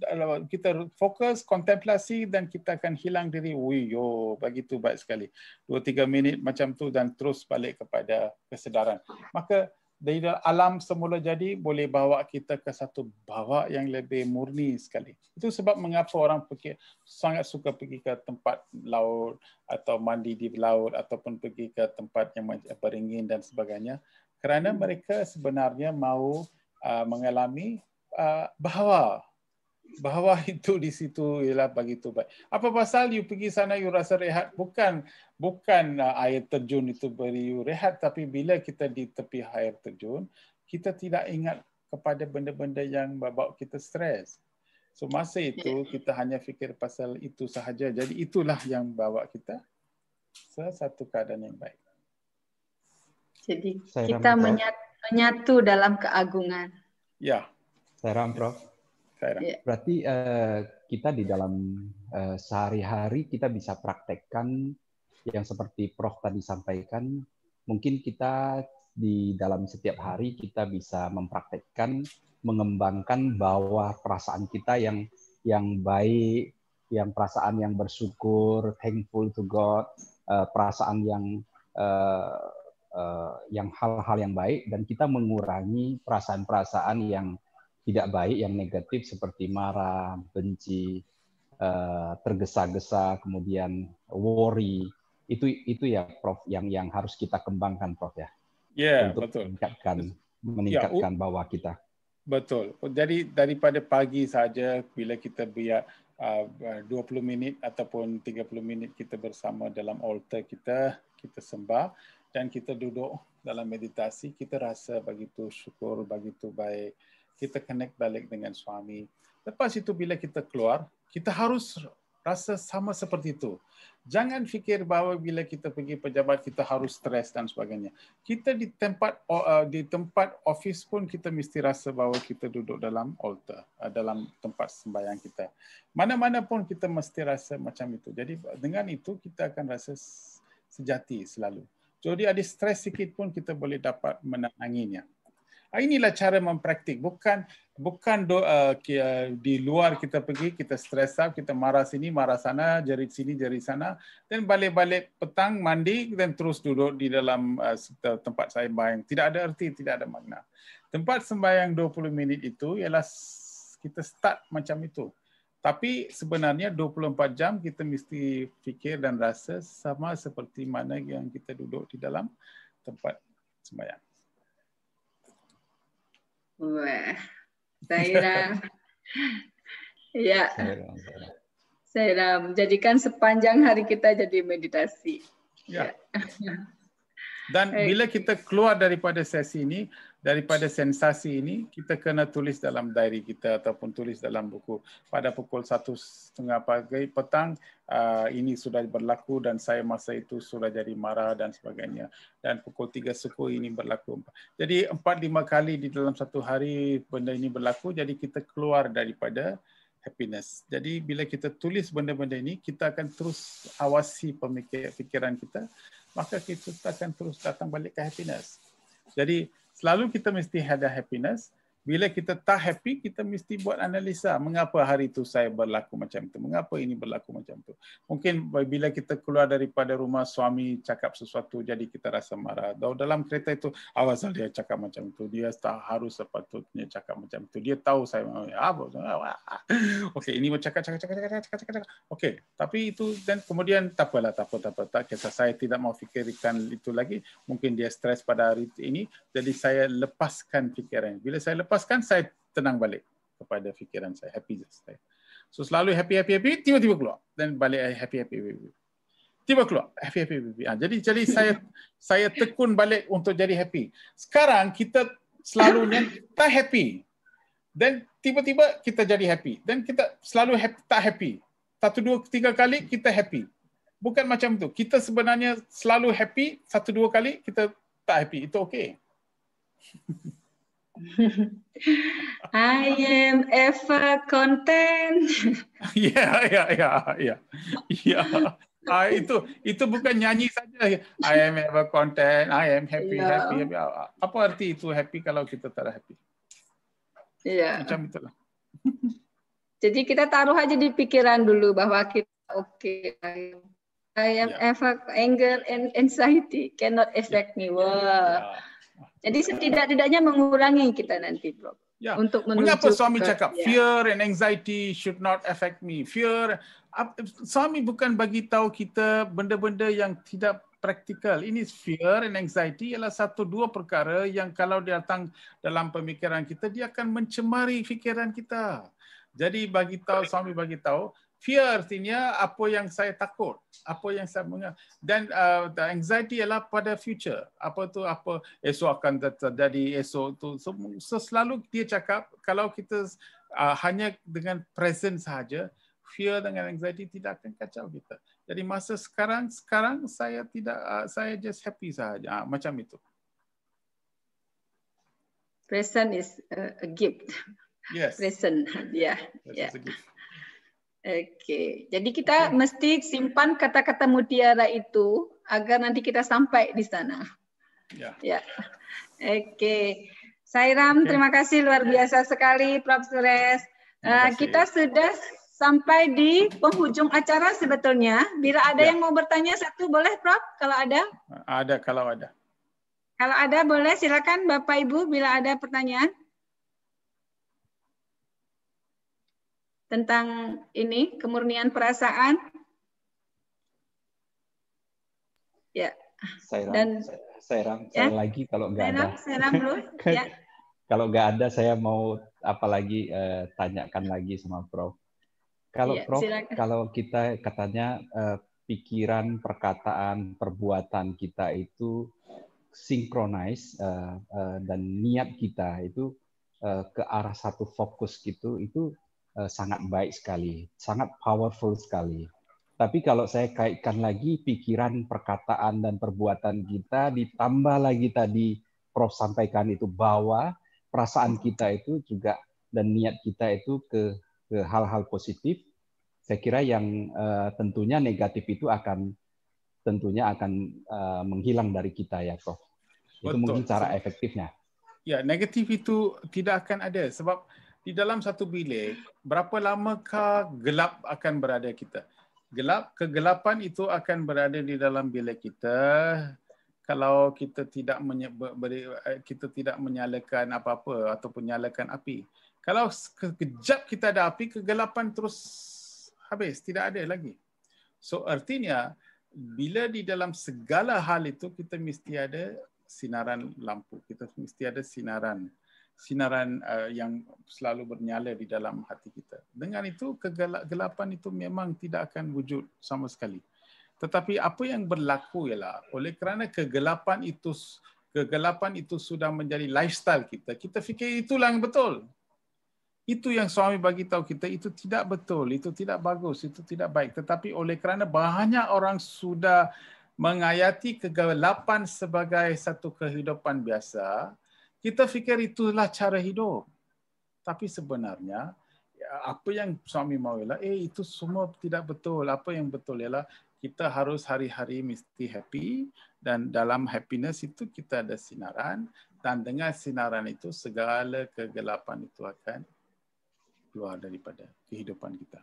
kita fokus kontemplasi dan kita akan hilang diri wi yo begitu baik sekali 2 3 minit macam tu dan terus balik kepada kesedaran maka dari alam semula jadi boleh bawa kita ke satu bawa yang lebih murni sekali itu sebab mengapa orang pergi sangat suka pergi ke tempat laut atau mandi di laut ataupun pergi ke tempat yang beringin dan sebagainya kerana mereka sebenarnya mahu Uh, mengalami uh, bahawa bahawa itu di situ ialah bagi tu baik. Apa pasal you pergi sana you rasa rehat? Bukan bukan uh, air terjun itu beri you rehat tapi bila kita di tepi air terjun, kita tidak ingat kepada benda-benda yang bawa kita stres. So masa itu ya. kita hanya fikir pasal itu sahaja. Jadi itulah yang bawa kita satu keadaan yang baik. Jadi kita menyatakan menyatu dalam keagungan. Ya. Saya Prof. Ya. Berarti uh, kita di dalam uh, sehari-hari kita bisa praktekkan yang seperti Prof tadi sampaikan, mungkin kita di dalam setiap hari kita bisa mempraktekkan mengembangkan bahwa perasaan kita yang yang baik, yang perasaan yang bersyukur, thankful to God, uh, perasaan yang Eh, yang hal-hal yang baik dan kita mengurangi perasaan-perasaan yang tidak baik, yang negatif seperti marah, benci, eh, tergesa-gesa, kemudian worry. Itu itu ya Prof yang yang harus kita kembangkan Prof ya. Iya, yeah, untuk meningkatkan meningkatkan ya, kita. Betul. Jadi daripada pagi saja bila kita biar 20 eh, minit ataupun 30 minit kita bersama dalam altar kita, kita sembah dan kita duduk dalam meditasi, kita rasa begitu syukur, begitu baik. Kita connect balik dengan suami. Lepas itu bila kita keluar, kita harus rasa sama seperti itu. Jangan fikir bahawa bila kita pergi pejabat kita harus stres dan sebagainya. Kita di tempat eh, di tempat office pun kita mesti rasa bahawa kita duduk dalam altar, eh, dalam tempat sembahyang kita. Mana-mana pun kita mesti rasa macam itu. Jadi dengan itu kita akan rasa sejati selalu. Jadi ada stres sikit pun kita boleh dapat menanganinya. Ah, inilah cara mempraktik. Bukan bukan do, uh, di luar kita pergi, kita stres up, kita marah sini, marah sana, jari sini, jari sana. Dan balik-balik petang mandi dan terus duduk di dalam uh, tempat sembahyang. Tidak ada erti, tidak ada makna. Tempat sembahyang 20 minit itu ialah kita start macam itu. Tapi sebenarnya 24 jam kita mesti fikir dan rasa sama seperti mana yang kita duduk di dalam tempat sembahyang. Wah, saya dah. ya. Saya dah menjadikan sepanjang hari kita jadi meditasi. Ya. ya. Dan bila kita keluar daripada sesi ini, daripada sensasi ini kita kena tulis dalam diary kita ataupun tulis dalam buku pada pukul satu setengah pagi petang uh, ini sudah berlaku dan saya masa itu sudah jadi marah dan sebagainya dan pukul tiga suku ini berlaku jadi empat lima kali di dalam satu hari benda ini berlaku jadi kita keluar daripada happiness. Jadi bila kita tulis benda-benda ini, kita akan terus awasi pemikiran kita, maka kita akan terus datang balik ke happiness. Jadi selalu kita mesti ada happiness bila kita tak happy, kita mesti buat analisa mengapa hari itu saya berlaku macam itu, mengapa ini berlaku macam itu. Mungkin bila kita keluar daripada rumah, suami cakap sesuatu, jadi kita rasa marah. Dan dalam kereta itu, awal saja dia cakap macam itu, dia tak harus sepatutnya cakap macam itu. Dia tahu saya, ya, apa? Okey, ini mau cakap, cakap, cakap, cakap, cakap, cakap, cakap. Okey, tapi itu dan kemudian tak apalah, tak apa, tak apa, tak kisah. Saya tidak mau fikirkan itu lagi. Mungkin dia stres pada hari ini, jadi saya lepaskan fikiran. Bila saya lepas lepaskan saya tenang balik kepada fikiran saya happy saya so selalu happy happy happy tiba-tiba keluar dan balik eh, happy happy happy tiba keluar happy happy happy ha, jadi jadi saya saya tekun balik untuk jadi happy sekarang kita selalu ni tak happy dan tiba-tiba kita jadi happy dan kita selalu happy, tak happy satu dua tiga kali kita happy bukan macam tu kita sebenarnya selalu happy satu dua kali kita tak happy itu okey I am ever content. yeah, yeah, yeah, yeah, yeah. Ah, itu itu bukan nyanyi saja. I am ever content. I am happy, yeah. happy, happy. Ah, ah. Apa arti itu happy kalau kita tak happy? Iya. Yeah. Macam itulah. Jadi kita taruh aja di pikiran dulu bahwa kita oke. Okay, I am yeah. ever anger and anxiety cannot affect yeah. me. Ya, ya, ya. Wah. Wow. Yeah. Jadi setidak-tidaknya mengurangi kita nanti, Bro. Ya. Untuk Mengapa suami ke, cakap ya. fear and anxiety should not affect me? Fear, suami bukan bagi tahu kita benda-benda yang tidak praktikal. Ini fear and anxiety ialah satu dua perkara yang kalau datang dalam pemikiran kita dia akan mencemari fikiran kita. Jadi bagi tahu suami bagi tahu Fear artinya apa yang saya takut, apa yang saya mengal. Dan uh, the anxiety adalah pada future. Apa tu apa esok akan terjadi esok tu. So, so selalu dia cakap kalau kita uh, hanya dengan present saja fear dengan anxiety tidak akan kacau kita. Jadi masa sekarang sekarang saya tidak uh, saya just happy saja uh, ah, macam itu. Present is a gift. Yes. Present, yeah, yeah. Oke, jadi kita okay. mesti simpan kata-kata mutiara itu agar nanti kita sampai di sana. Ya. ya. Oke, Sairam, okay. terima kasih luar ya. biasa sekali, Prof. Sures. Eh, kita sudah sampai di penghujung acara sebetulnya. Bila ada ya. yang mau bertanya satu boleh, Prof. Kalau ada? Ada kalau ada. Kalau ada boleh silakan Bapak Ibu bila ada pertanyaan. tentang ini kemurnian perasaan. Ya. Saya dan saya, saya ram ya? saya lagi kalau nggak ada. Saya ram dulu. Kan ya. kalau nggak ada saya mau apalagi eh, tanyakan lagi sama Prof. Kalau ya, Prof, silakan. kalau kita katanya eh, pikiran, perkataan, perbuatan kita itu sinkronize uh, uh, eh, dan niat kita itu uh, ke arah satu fokus gitu itu Eh, sangat baik sekali, sangat powerful sekali. Tapi kalau saya kaitkan lagi pikiran, perkataan, dan perbuatan kita, ditambah lagi tadi Prof sampaikan itu bahwa perasaan kita itu juga dan niat kita itu ke ke hal-hal positif, saya kira yang uh, tentunya negatif itu akan tentunya akan uh, menghilang dari kita ya, Prof. Itu Betul. mungkin cara efektifnya. Ya, negatif itu tidak akan ada sebab di dalam satu bilik berapa lamakah gelap akan berada kita gelap kegelapan itu akan berada di dalam bilik kita kalau kita tidak menye- eh, kita tidak menyalakan apa-apa ataupun nyalakan api kalau sekejap kita ada api kegelapan terus habis tidak ada lagi so artinya bila di dalam segala hal itu kita mesti ada sinaran lampu kita mesti ada sinaran sinaran uh, yang selalu bernyala di dalam hati kita. Dengan itu kegelapan itu memang tidak akan wujud sama sekali. Tetapi apa yang berlaku ialah oleh kerana kegelapan itu kegelapan itu sudah menjadi lifestyle kita. Kita fikir itulah yang betul. Itu yang suami bagi tahu kita itu tidak betul, itu tidak bagus, itu tidak baik. Tetapi oleh kerana banyak orang sudah mengayati kegelapan sebagai satu kehidupan biasa, kita fikir itulah cara hidup. Tapi sebenarnya, apa yang suami mahu ialah, eh itu semua tidak betul. Apa yang betul ialah, kita harus hari-hari mesti happy dan dalam happiness itu kita ada sinaran dan dengan sinaran itu segala kegelapan itu akan keluar daripada kehidupan kita.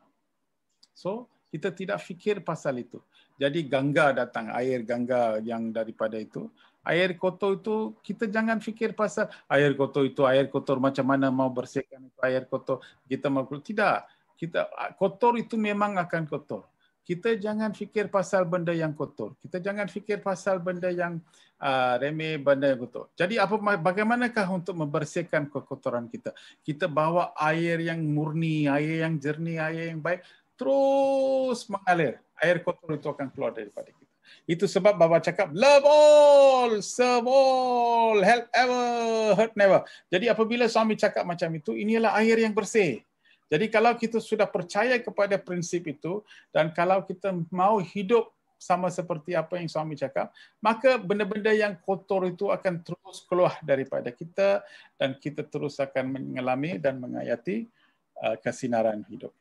So, kita tidak fikir pasal itu. Jadi gangga datang, air gangga yang daripada itu, air kotor itu kita jangan fikir pasal air kotor itu air kotor macam mana mau bersihkan itu air kotor kita mau tidak kita kotor itu memang akan kotor kita jangan fikir pasal benda yang kotor kita jangan fikir pasal benda yang uh, remeh benda yang kotor jadi apa bagaimanakah untuk membersihkan kekotoran kita kita bawa air yang murni air yang jernih air yang baik terus mengalir air kotor itu akan keluar daripada kita itu sebab bapa cakap love all, serve all, help ever, hurt never. Jadi apabila suami cakap macam itu, inilah air yang bersih. Jadi kalau kita sudah percaya kepada prinsip itu dan kalau kita mau hidup sama seperti apa yang suami cakap, maka benda-benda yang kotor itu akan terus keluar daripada kita dan kita terus akan mengalami dan mengayati uh, kesinaran hidup.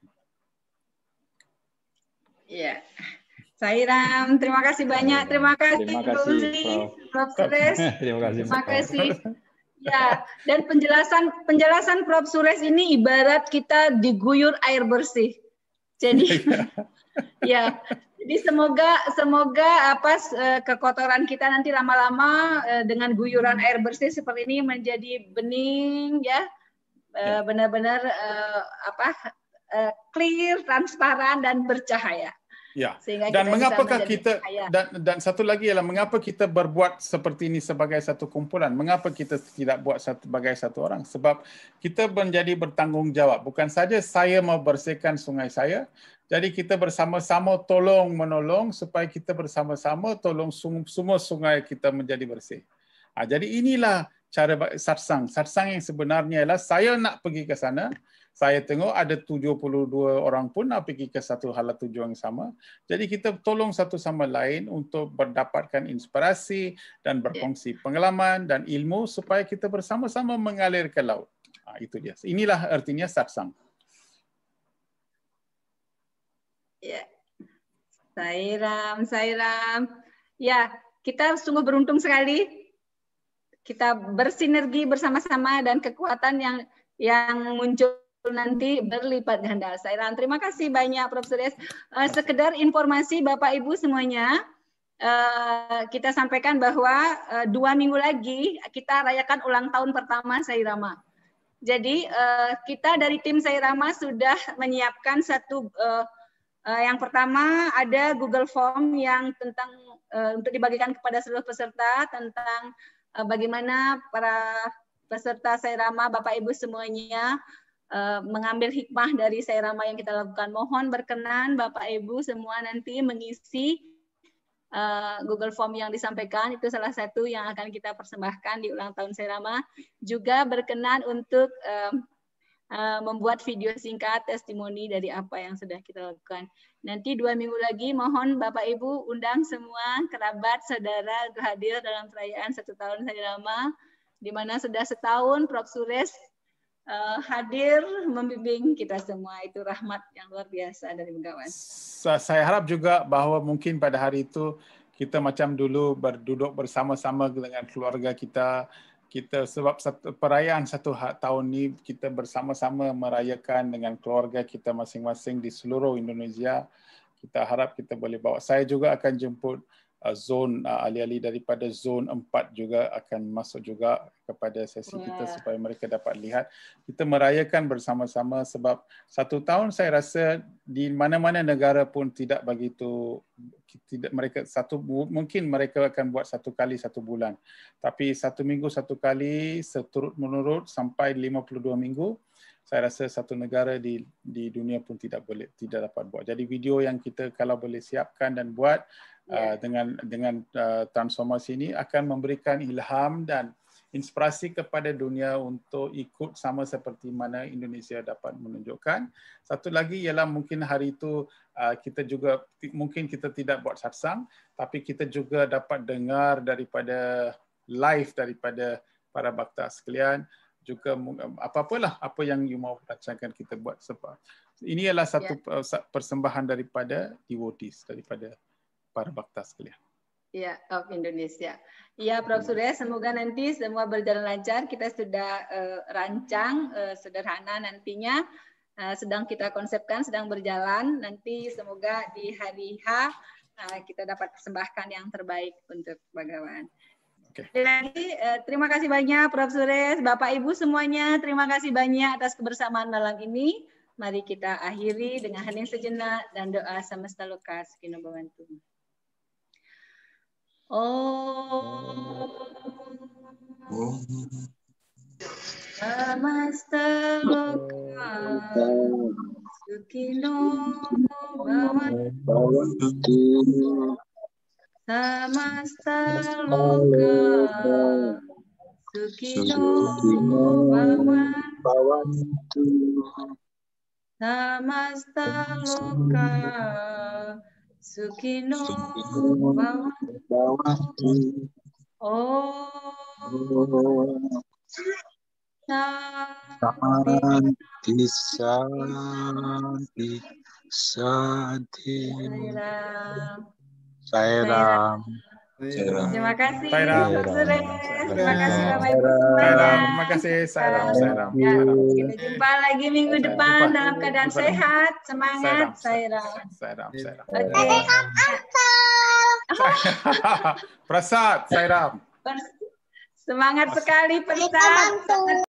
Ya. Yeah. Sairam, terima kasih banyak. Terima kasih, terima kasih Prof. Sures. terima kasih. Terima kasih. Ya, dan penjelasan penjelasan Prof. Sures ini ibarat kita diguyur air bersih. Jadi ya, jadi semoga semoga apa kekotoran kita nanti lama-lama e, dengan guyuran air bersih seperti ini menjadi bening ya. E, ya. Benar-benar e, apa clear, transparan dan bercahaya. Ya. dan kita mengapakah kita dan dan satu lagi ialah mengapa kita berbuat seperti ini sebagai satu kumpulan? Mengapa kita tidak buat sebagai satu orang? Sebab kita menjadi bertanggungjawab. Bukan saja saya mau bersihkan sungai saya, jadi kita bersama-sama tolong menolong supaya kita bersama-sama tolong semua sungai kita menjadi bersih. Ha, jadi inilah cara sarsang sarsang yang sebenarnya ialah saya nak pergi ke sana, saya tengok ada 72 orang pun nak pergi ke satu halat tujuan yang sama. Jadi kita tolong satu sama lain untuk mendapatkan inspirasi dan berkongsi ya. pengalaman dan ilmu supaya kita bersama-sama mengalir ke laut. Ha, itu dia. Inilah artinya satsang. Ya. Sairam, Sairam. Ya, kita sungguh beruntung sekali kita bersinergi bersama-sama dan kekuatan yang yang muncul nanti berlipat ganda. Saya Terima kasih banyak Prof. Sudes. Eh, sekedar informasi Bapak Ibu semuanya, eh, kita sampaikan bahwa eh, dua minggu lagi kita rayakan ulang tahun pertama Sairama. Jadi kita dari tim Sairama sudah menyiapkan satu yang pertama ada Google Form yang tentang untuk dibagikan kepada seluruh peserta tentang bagaimana para peserta Sairama Bapak Ibu semuanya Eh, mengambil hikmah dari serama yang kita lakukan. Mohon berkenan Bapak Ibu semua nanti mengisi uh, Google Form yang disampaikan itu salah satu yang akan kita persembahkan di ulang tahun serama. Juga berkenan untuk uh, uh, membuat video singkat testimoni dari apa yang sudah kita lakukan. Nanti dua minggu lagi mohon Bapak Ibu undang semua kerabat saudara hadir dalam perayaan satu tahun serama di mana sudah setahun Prof Sures uh, hadir membimbing kita semua itu rahmat yang luar biasa dari Begawan. Saya harap juga bahwa mungkin pada hari itu kita macam dulu berduduk bersama-sama dengan keluarga kita kita sebab satu, perayaan satu ha-, tahun ni kita bersama-sama merayakan dengan keluarga kita masing-masing di seluruh Indonesia. Kita harap kita boleh bawa. Saya juga akan jemput Uh, zon uh, ahli-ahli daripada zon 4 juga akan masuk juga kepada sesi yeah. kita ya. supaya mereka dapat lihat kita merayakan bersama-sama sebab satu tahun saya rasa di mana-mana negara pun tidak begitu tidak mereka satu mungkin mereka akan buat satu kali satu bulan tapi satu minggu satu kali seturut menurut sampai 52 minggu saya rasa satu negara di di dunia pun tidak boleh tidak dapat buat. Jadi video yang kita kalau boleh siapkan dan buat yeah. Uh, ya. dengan dengan uh, transformasi ini akan memberikan ilham dan inspirasi kepada dunia untuk ikut sama seperti mana Indonesia dapat menunjukkan. Satu lagi ialah mungkin hari itu uh, kita juga mungkin kita tidak buat satsang tapi kita juga dapat dengar daripada live daripada para bakta sekalian juga um, apa-apalah apa yang you mau rancangkan kita buat sebab ini ialah satu yeah. Ya. persembahan daripada devotees daripada para bakta sekalian. Ya, of Indonesia. Ya, Prof. Iya. Surya, semoga nanti semua berjalan lancar. Kita sudah uh, rancang uh, sederhana nantinya uh, sedang kita konsepkan, sedang berjalan. Nanti semoga di hari H uh, kita dapat persembahkan yang terbaik untuk Bagawan. Okay. Jadi, uh, terima kasih banyak Prof. Sures, Bapak Ibu semuanya terima kasih banyak atas kebersamaan malam ini. Mari kita akhiri dengan hening sejenak dan doa semesta lokas kinobawantu. Om. Namaste Sukhino Bhavantu. Samasta Loka Sukhino Bhavantu. Samasta Loka Sukino Bhavanti oh, Shanti Shanti Shanti Sairam Sairam Terima kasih. Terima kasih. Terima kasih Bapak Ibu Terima kasih. Sairam. Ya, kita jumpa lagi minggu depan dalam keadaan sehat, semangat. Sairam. Sairam. Sairam. Oke. Prasad. Sairam. Semangat sekali Prasad.